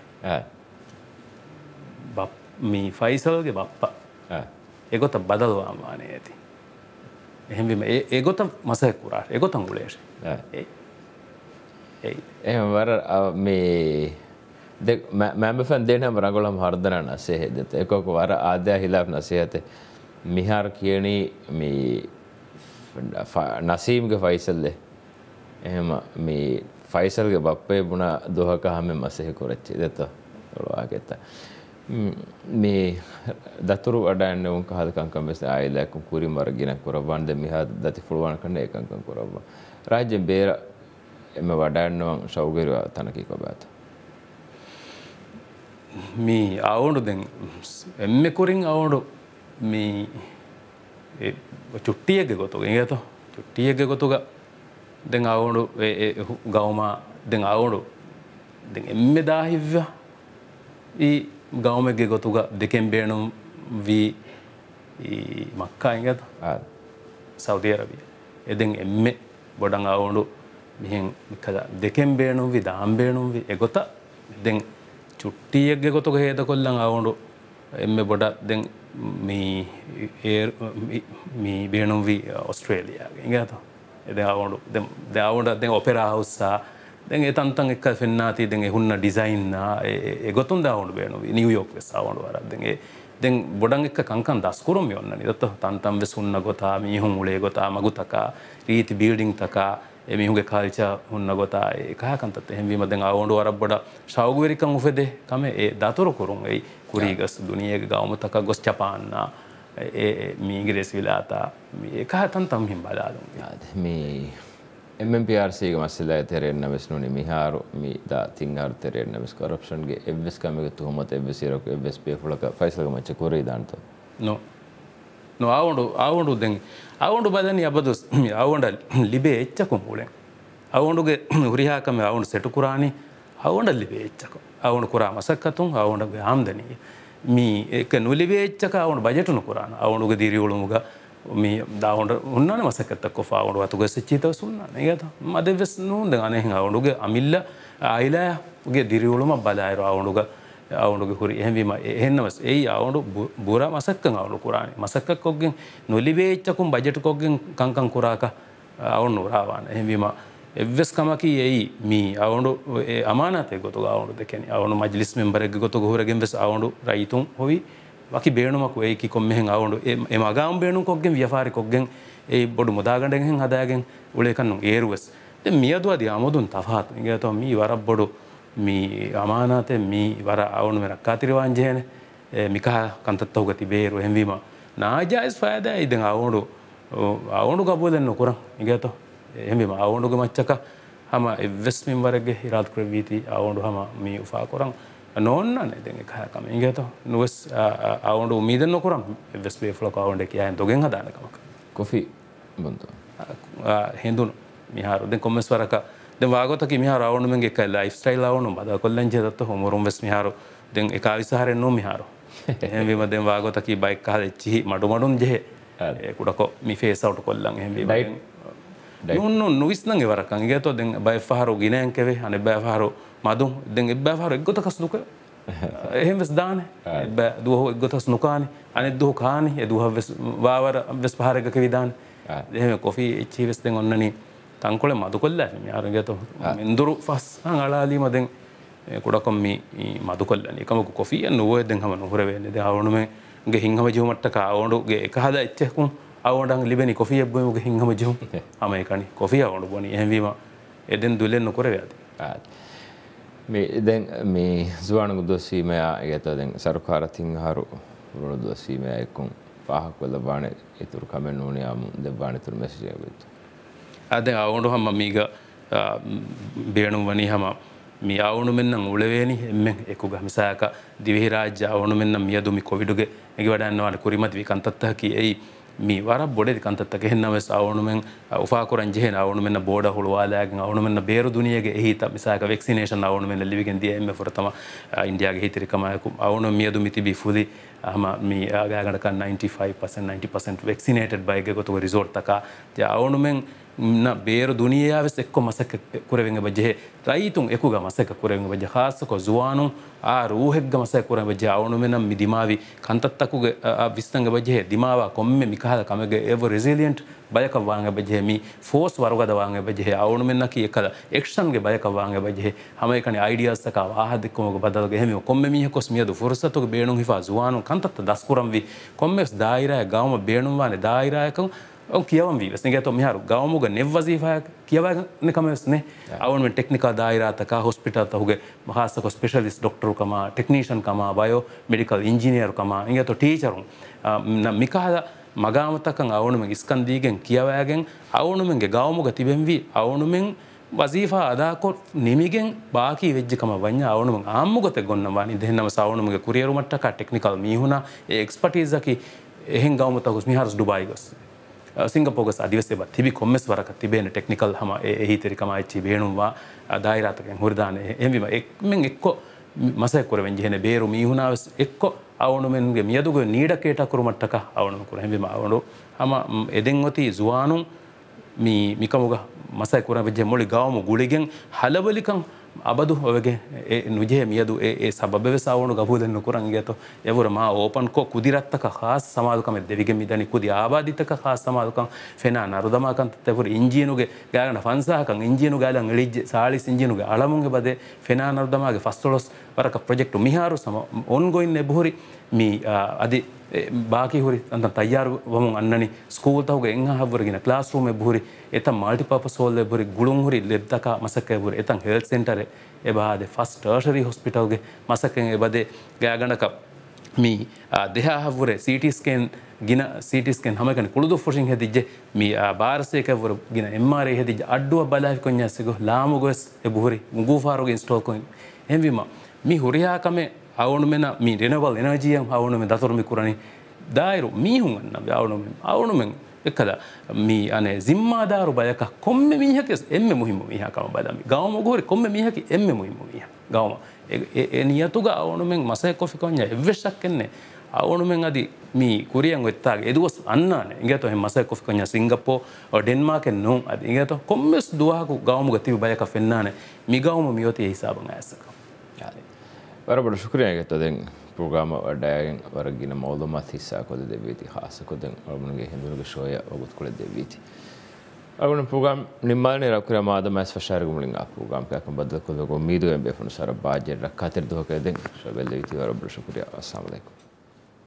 මී ෆයිසල්ගේ බප්පා එගොත බදල්වාමානය ඇති. එහෙම ඒගොත මසයකුරාට එගොතම් ගුලේෂ එහවර මේ මෑමෆන් දෙනම් රගොලම් හර්දන නසේහෙදත එකක වර ආධ්‍යා හිලාක් නසේහත මිහාර කියනී නසීම්ග ෆයිසල්ලේ එහෙම මේ ෆයිසල්ගේ බප්පේ බුණ දොහකහම මසෙහි කොරච්චි දෙත ොළවාගෙත මේ දතුරු අඩන්න උන් හදකංකම් වෙස ආයලයක්කු කුරි මරගෙන කොරබන්ද මිහා දති පුළුවන් කන්න එකංකම් කොරබ රාජ්‍යෙන් බේර එම වඩන්නුවන් ශෞගරවා තනකි කොබාත මේ අවුඩු දෙ එම්ම කුරින් අවුඩු මේ චුට්ටියක ගොතු ඒගත චුට්ටියක ගොතුගා දැන් අවුඩු ගවමා දෙ අවුඩු එම්ම දාහිව්‍ය ඒ ගවමගේ ගොතුග දෙකෙන් බේනුම් වී මක්කා ඉගත සෞධියරබිය එදෙන් එම්ම බොඩන් අවුඩු මිහෙන් දෙකෙන් බේනුම් වී දාම්බේනුම් වී එගොත දෙන් චුට්ටියක්ගෙ ගොතුක හේද කොල්ලන් අවුඩු එම්ම බොඩ දෙන් මේ බේනුම් වී ඔස්ට්‍රේලියයාගේ ඉගතවා දෙවුණු දෙවුන්ට දෙ ඔපෙරාහුස්සා දැන් ඒතන්තන් එක්ක පෙන්න්නාති දෙ හුන්න ඩිසයින්නා ගොතුන් දවුණු බේනු නිවියෝක් වෙස්සාවුණු වරක්දගේ දෙන් බොඩන් එක් කංකන් දස්කුරුම් යොන්න නිදත්ත තන්තම් වෙසුන්න ගොතා මිහුන් උලේ ගොතා මගුතකා රීති බිල්ඩිං තකා එමිහුගේ කාරිච හුන්න ගොතා ඒකාකන්තත් එහෙවීම දෙ අවුඩු වර බොඩ ශෞගවරිකං උපෙදේ කම ඒ දතුරකුරුන් ඒ කුරීගස් දුනියගේ ගවමතක ගොස් චපාන්නා මීග්‍රෙස් විලාතා ඒක හතන් තම් හිම් බලාලු මේ MPRCක මස්සලා තෙරෙන් නමස් නොනි මිහාරු මීදා තිංහාරු තෙරෙන් නමස් කරප්ෂන්ගේ එවස් කමක තුහොමත එවසිරක එවස් පේෆුලක ෆයිසල්ක මච්ච කොරේ දාන්තෝ නෝ ನೋ ಆವೊಂಡು ಆವೊಂಡು ಉದ್ದಂಗೆ ಆವೊಂಡು ಬದನಿ ಅಬದು ಆವೊಂಡ ಲಿಬೆ ಎಚ್ಚಕು ಮೂಳೆ ಆವೊಂಡುಗೆ ಹುರಿ ಹಾಕಮೆ ಆವೊಂಡು ಸೆಟು ಕುರಾನಿ ಆವೊಂಡ ಲಿಬೆ ಎಚ್ಚಕು ಆವೊಂಡು ಕುರಾ ಮಸಕ್ಕತ್ತು ಆವೊಂಡ ಆಮ್ದನಿ ಮೀ ಎಕ್ಕ ನುಲಿವೆ ಎಚ್ಚಕ ಅವನು ಬಜೆಟನ್ನು ಕುರಾನ ಅವನುಗ ದಿರಿಯುಳು ಮುಗ ಮೀ ದಾವೊಂಡು ಉನ್ನಾನ ಮಸಕತ್ತಕ್ಕ ಫಾವೊಂಡು ಅತುಗ ಸಿಚ್ಚಿತವ ಸುನ್ನಾನ ಈಗತ ಅದೆವೆಸ್ ನೂಂದ ಅನೆ ಹಿಂಗ ಅವನುಗ ಅಮಿಲ್ಲ ಆಯಿಲ ಉಗೆ ದಿರಿಯುಳುಮ ಬಲಾಯರು ಅವನುಗ ಅವನುಗೆ ಹುರಿ ಹೆಂವಿಮ ಹೆನ್ನವಸ್ ಏಯ್ ಅವನು ಬುರ ಮಸಕ್ಕಂಗ ಅವನು ಕುರಾನಿ ಮಸಕ್ಕಕ್ಕೊಗ್ಗೆ ನುಲಿವೆ ಎಚ್ಚಕುಂ ಬಜೆಟ್ಕೊಗ್ಗೆ ಕಂಕಂ ಕುರಾಕ ಅವನು ರಾವಾನ ಹೆಂವಿಮ ಎವ್ವೆಸ್ಕಮಕಿ ಎಯಿ ಮೀ ಅವಂಡು ಅಮಾನತೆ ಗೊತ್ತುಗ ಅವಂಡು ದೆಕೆನಿ ಅವನು ಮಜ್ಲಿಸ್ ಮೆಂಬರ್ಗೆ ಗೊತ್ತುಗ ಹೊರಗೆಂ ವೆಸ್ ಅವಂಡು ರೈತು ಹೊವಿ ವಕಿ ಬೇಣುಮಕು ಏಕಿ ಕೊಮ್ಮೆಹೆಂ ಅವಂಡು ಎ ಮಗಾಂ ಬೇಣು ಕೊಗ್ಗೆಂ ವ್ಯಫಾರಿ ಕೊಗ್ಗೆಂ ಎ ಬೊಡು ಮುದಾಗಂಡೆಂ ಹೆಂ ಹದಾಗೆಂ ಉಳೇಕನ್ನು ಏರುವೆಸ್ ದೆ ಮಿಯದು ಅದಿ ಆಮೋದುನ್ ತಫಾತ್ ಇಂಗೇತೋ ಮೀ ವರ ಬೊಡು ಮೀ ಅಮಾನತೆ ಮೀ ವರ ಅವನು ಮೆನ ಕಾತಿರಿವಾಂಜೇನೆ ಮಿಕಾ ಕಂತತ್ತೋಗ ತಿಬೇರು ಹೆಂವಿಮ ನಾಜಾಯಿಸ್ ಫಾಯದ ಇದೆಂ ಅವಂಡು ಅವನು ಕಬೂಲೆನ್ನು ಕುರಂ ಇಂಗೇತೋ හෙම අවුඩුග මච්චක හම එවස්මින් වරගේ හිරාත්කර වීති අවුඩු හම මී උපා කොරන් නොන්න නති කහකම ඉගත නුවස් අවුඩු මීදන්න කොරම් එවස් ේෆලක අවුන්ඩ කියය දොගෙන් හදානකමක් කොෆි බඳ හිදුන් මිහාරුද කොමස් වරක වාගත මිහ රවුණුමගේ එක ලයිස් ටයිල් අවුණු බද කොල්ලන් ජෙදත් හොමරුම් වෙස් මිහාරු දෙ එක විසාහරෙන් නො මිහාරු එහවිමදෙන් වාගොතකි බයික්කාහ එච්චිහි මඩු මඩුන් ජෙහ කුඩකො මි ෆේසවට කොල්ලන් හැ බයි ನುನ್ನು ನುವಿಸ್ನಂಗೆ ವರಕಂ ಈಗ ತೋ ದೆಂ ಬೈಫಹರು ಗಿನೆಂಕೆವೆ ಅನೆ ಬೈಫಹರು ಮದು ದೆಂ ಬೈಫಹರು ಎಗ್ಗೊತ ಕಸ್ದುಕ එහෙම වෙස් දාන දුව හෝ එක්ගොතස් නොකානේ අනෙත් දුහ කානේ එදුහ වාවර වෙස් පහරක විදාන එහෙම කොෆී එච්චි වෙස්තෙන් ඔන්නනේ තංකොල මදු කොල්ල යාරගත ඉදුරු ෆස් අලාලීමදෙන් කොඩකොම් මේ මදු කොල්ල එකමක කොෆිය නොුවයදෙන් හම නොහරවෙන්නේ දවනුමගේ හිංහම ජිවමට්ට කාවුඩුගේ එක හද එච්චෙකුම් අවට ලිබෙන කොෆිය එබ්බමක හිංහමජු හමයිකනි කොෆිය ඔුණු බොන හැවීම එදෙන් දුල්ලෙන් නොකර ඇති. මේ දැන් මේ සුවාන ගුද්දොස්වීමයා ඇතදෙන් සරුකාරතින් හරු ගොඩ දුවස්වීමය එක්කුම් පාහක් වල බාන ඉතුරු කමෙන් ඕනයාම දෙබානතුර මැසිජයගතු. අද අවුණු හම මීග බේනුම් වනී හම මේ අවුණු මෙන්නම් උලවේනි එම එකු ගමිසායක දිවිහිරාජ්‍ය අවුණු මෙන්නම් මියදුමි කොවිඩුගේ එක වඩන්නවාට කුරිමත් වී කන්තත්හ කිය එයි ಮೀವಾರ ಬೊಡೆದಿ ಕಂತತ್ತಕ್ಕೆ ಹೆನ್ನವೆಸ್ ಅವನು ಮೆನ್ ಉಫಾಕುರಂ ಜೆಹೆನ ಅವನು ಮೆನ್ನ ಬೋಡ ಹುಳುವಾಲಾಗ ಅವನು ಮೆನ್ನ ಬೇರು ದುನಿಯಗೆ ಎಹಿತ ಮಿಸಾಕ ವ್ಯಾಕ್ಸಿನೇಷನ್ ಅವನು ಮೆನ್ನ ಲಿವಿಗೆನ್ ದಿಯ ಎಮ್ಮೆ ಫುರತಮ ಇಂಡಿಯಾಗೆ ಹಿತಿರಿಕಮಾಯಕು ಅವನು ಮಿಯದು ಮಿತಿ ಬಿಫುದಿ ಹಮ ಮೀ ಆಗಡಕ ninety five percent ninety percent vaccinated ಬೈಗೆ ಗೊತ್ತು ರಿಸೋರ್ಟ್ ತಕ ಅವನು ಮೆಂಗ್ ನ ಬೇರು ದುನಿಯಾವೆಸ್ ಎಕ್ಕು ಮಸಕ ಕುರೆವೆಂಗ ಬಜ್ಜೆ ರೈತುಂ ಎಕುಗ ಮಸಕ ಕುರೆವೆಂಗ ಬಜ್ಜೆ ಖಾಸಕೊ ಜುವಾನು ಆ ರೂಹೆಗ್ಗ ಮಸಕ ಕುರೆಂಗ ಬಜ್ಜೆ ಅವನು ಮೆ ನಮ್ಮ ದಿಮಾವಿ ಕಂತತ್ತಕುಗೆ ವಿಸ್ತಂಗ ಬಜ್ಜೆ ದಿಮಾವ ಕೊಮ್ಮೆ ಮಿಕಾದ ಕಮಗೆ ಎವ ರೆಸಿಲಿಯಂಟ್ ಬಯಕ ವಾಂಗ ಬಜ್ಜೆ ಮಿ ಫೋರ್ಸ್ ವರುಗದ ವಾಂಗ ಬಜ್ಜೆ ಅವನು ಮೆನ್ನಕಿ ಎಕ್ಕದ ಎಕ್ಷನ್ಗೆ ಬಯಕ ವಾಂಗ ಬಜ್ಜೆ ಹಮೈ ಕಣಿ ಐಡಿಯಾಸ್ ತಕ ವಾಹ ದಿಕ್ಕುಮಗ ಬದಲಗೆ ಹೆಮಿ ಕೊಮ್ಮೆ ಮೀಹೆ ಕೊಸ್ ಮಿಯದು ಫುರ್ಸತುಗೆ ಬೇಣು ಹಿಫಾ ಜುವಾನು ಕ ކަންތަ ދަސްކުރަންވީ ކޮންމެސް ދާއިރާއަށް ގައުމަ ބޭಣުވާނެ ދާއިރާއަކަށް කියවන් වී වෙස්න ගත මෙහරු ගවමග නෙව්වසීහයක් කියවනකමස්නේ අවන ටෙක්නික දායිරාතක හොස්පිටල් හුගේ මහස්සක ස්පේෂලිස් ඩොක්ටරුකම ටෙක්නීෂන්කම බයෝ මෙඩිකල් ඉංජිනියරුකම ඉගත ටීචරුම් මිකාහද මගාමතකන් අවනුම ඉස්කන්දීගෙන් කියවෑගෙන් අවනුමෙන්ගේ ගවමග තිබෙන්වී අවනුමෙන් වසීෆා අදාකොට් නිමිගෙන් බාකි වෙච්ජකම වන්න අවුනුම ආම්මුගත ගොන්නවා දෙන්නම සවනුමගේ කුරියරුමට්ටක ටෙක්නිකල් මිහුණ එක්ස්පටීසකි එහෙන් ගවමතකුස් මිහරස් ඩුබයිගොස් සිංගපෝගස් අධිවසේ තිබි කොම්මස් වරක තිබෙන ටෙක්නිකල් හම එහිතරිකම ච්චි බේනුම්වා අදායිරාතකෙන් හුරදාන එමම එක්මෙන් එක්කෝ මසයකොරෙන් ජහන බේරු මීහුණාව එක්කො අවුනුමෙන්ගේ මියදුග නීඩකේට කුරුමට්ටක අවුනුකුර හැබිම අවුඩු හම එදෙන් ඔති ස්වානුන් මිකමුගහ ಮಸೈಕೂರವಜ್ಜೆ ಮೊಳಿ ಗಾವಮು ಗುಳಿಗೆಂ ಹಲವಲಿಕಂ ಅಬದು ಅವಗೆ ಎ ನುಜೆ ಮಿಯದು ಎ ಎ ಸಬಬೆವೆ ಸಾವಣು ಗಬೂದನ್ನು ಕುರಂಗೇತು ಎವರ ಮಾ ಓಪನ್ ಕೋ ಕುದಿರತ್ತಕ ಖಾಸ್ ಸಮಾದುಕಂ ಎದ್ದೆವಿಗೆ ಮಿದನಿ ಕುದಿ ಆಬಾದಿತಕ ಖಾಸ್ ಸಮಾದುಕಂ ಫೆನಾ ನರುದಮಾಕಂತ ತೆವರು ಇಂಜಿನುಗೆ ಗಾಗಣ ಫನ್ಸಾಹಕಂ ಇಂಜಿನು ಗಾಲಂ ಇಳಿಜ್ಜೆ ಸಾಳಿಸ್ ಇಂಜಿನುಗೆ ಅಳಮುಂಗೆ ಬದೆ ಫೆನಾ ನರುದಮಾಗೆ ಫಸ್ತೊಳಸ್ ವರಕ ಪ್ರೊಜೆಕ್ಟು ಮಿಹಾರು ಸಮ ಒನ್ಗೊಯಿನ್ನೆ ಬುಹುರಿ ಮೀ ಅದಿ ಬಾಕಿ ಹುರಿ ಅಂತ ತಯ್ಯಾರು ವಮು ಅನ್ನನಿ ಸ್ಕೂಲ್ ತಹುಗ ಎಂಗ ಹಬ್ಬರಿಗಿನ ಕ್ಲಾಸ್ ರೂಮ್ ಬುಹುರಿ ಎತ ಮಲ್ಟಿಪರ್ಪಸ್ ಹೋಲ್ ಬುರಿ ಗುಳುಂ ಹುರಿ ಲೆದ್ದಕ ಮಸಕ್ಕೆ ಬುರಿ ಎತಂಗ್ ಹೆಲ್ತ್ ಸೆಂಟರ್ ಎ ಬಾದೆ ಫಸ್ಟ್ ಟರ್ಷರಿ ಹಾಸ್ಪಿಟಲ್ಗೆ ಮಸಕ್ಕೆ ಬದೆ ಗ್ಯಾಗಣಕ ಮೀ ದೇಹ ಹವ್ವರೆ ಸಿ ಟಿ ಸ್ಕ್ಯಾನ್ ಗಿನ ಸಿ ಟಿ ಸ್ಕ್ಯಾನ್ ಹಮಕನ ಕುಳಿದು ಫುಷಿಂಗ್ ಹೆದಿಜ್ಜೆ ಮೀ ಆ ಬಾರಸೇಕವ್ವರು ಗಿನ ಎಮ್ ಆರ್ ಐ ಹೆದಿಜ್ಜೆ ಅಡ್ಡುವ ಬಲಾಹಿ ಕೊಂಜ ಸಿಗೋ ಲಾಮುಗೊಸ್ ಎ ಬುಹುರಿ ಗುಫಾರುಗೆ ಇನ್ಸ್ಟಾಲ್ ಕೊಯ್ ಎಂವಿಮ މި ހުރިހާކަމެ އައުނުމެނ މި ރެނަވަල් އެނާޖියම් އައުނުމެ ދަތުރުމި ކުރަނީ ದಾಯರು ಮೀಹುಂಗನ್ನ ಯಾವಣುಮೆ ಅವಣುಮೆ ಎಕ್ಕದ ಮೀ ಅನೆ ಜಿಮ್ಮಾದಾರು ಬಯಕ ಕೊಮ್ಮೆ ಮೀಹಕ್ಕೆ ಎಮ್ಮೆ ಮುಹಿಮು ಮೀಹ ಕಮ ಬದಾಮಿ ಗಾವಮ ಗೋರಿ ಕೊಮ್ಮೆ ಮೀಹಕ್ಕೆ ಎಮ್ಮೆ ಮುಹಿಮು ಮೀಹ ಗಾವಮ ನಿಯತುಗ ಅವಣುಮೆ ಮಸಹ ಕೊಫಿ ಕೊಂಜ ಎವ್ವೆಷ್ಟಕ್ಕೆನ್ನೆ ಅವಣುಮೆ ಅದಿ ಮೀ ಕುರಿಯಂಗ್ ಎತ್ತಾಗ ಎದುವಸ್ ಅನ್ನಾನೆ ಇಂಗೇತೋ ಹೆ ಮಸಹ ಕೊಫಿ ಕೊಂಜ ಸಿಂಗಪೋ ಡೆನ್ಮಾರ್ಕ್ ನೋ ಅದು ಇಂಗೇತೋ ಕೊಮ್ಮೆಸ್ ದುವಾಕು ಗಾವಮುಗ ತಿವಿ ಬಯಕ ಫೆನ್ನಾನೆ ಮಿ ಗಾವಮ ಮಿಯೋತಿ ಹಿಸಾಬಂಗ ಆಸಕ ވަރަބަޑު ޝުކުރިޔާގެތަދެން ޕުރުގާމަ ވަޑައިގެން ވަރަށްގިނަ މައުލުމަތް ހިއްސާކޮދ ދެވީತಿ ޚާއްސަކޮދެން އަޅުމުނުގެ ހިނދުރުގެ ޝޯއަށް އޮގުތުކުޅެ ދެވީತಿ އަގުނ ޕުގާމ ނިމާލި ރަކުރ މާދަމައިސް ފަށާރގ މުޅިން އާ ޕުގާމ ކަކަން ބަދަލކުލުގޮ މީދުގެން ބެފުނު ސަރަ ބާޖެއް ރައްކާތިރ ދުހަކައިދެން ޝޮވެލް ދެވީತಿ ވަރަބަޑު ޝުކުރިޔާ އައްސާމު ޢަލައިކުމް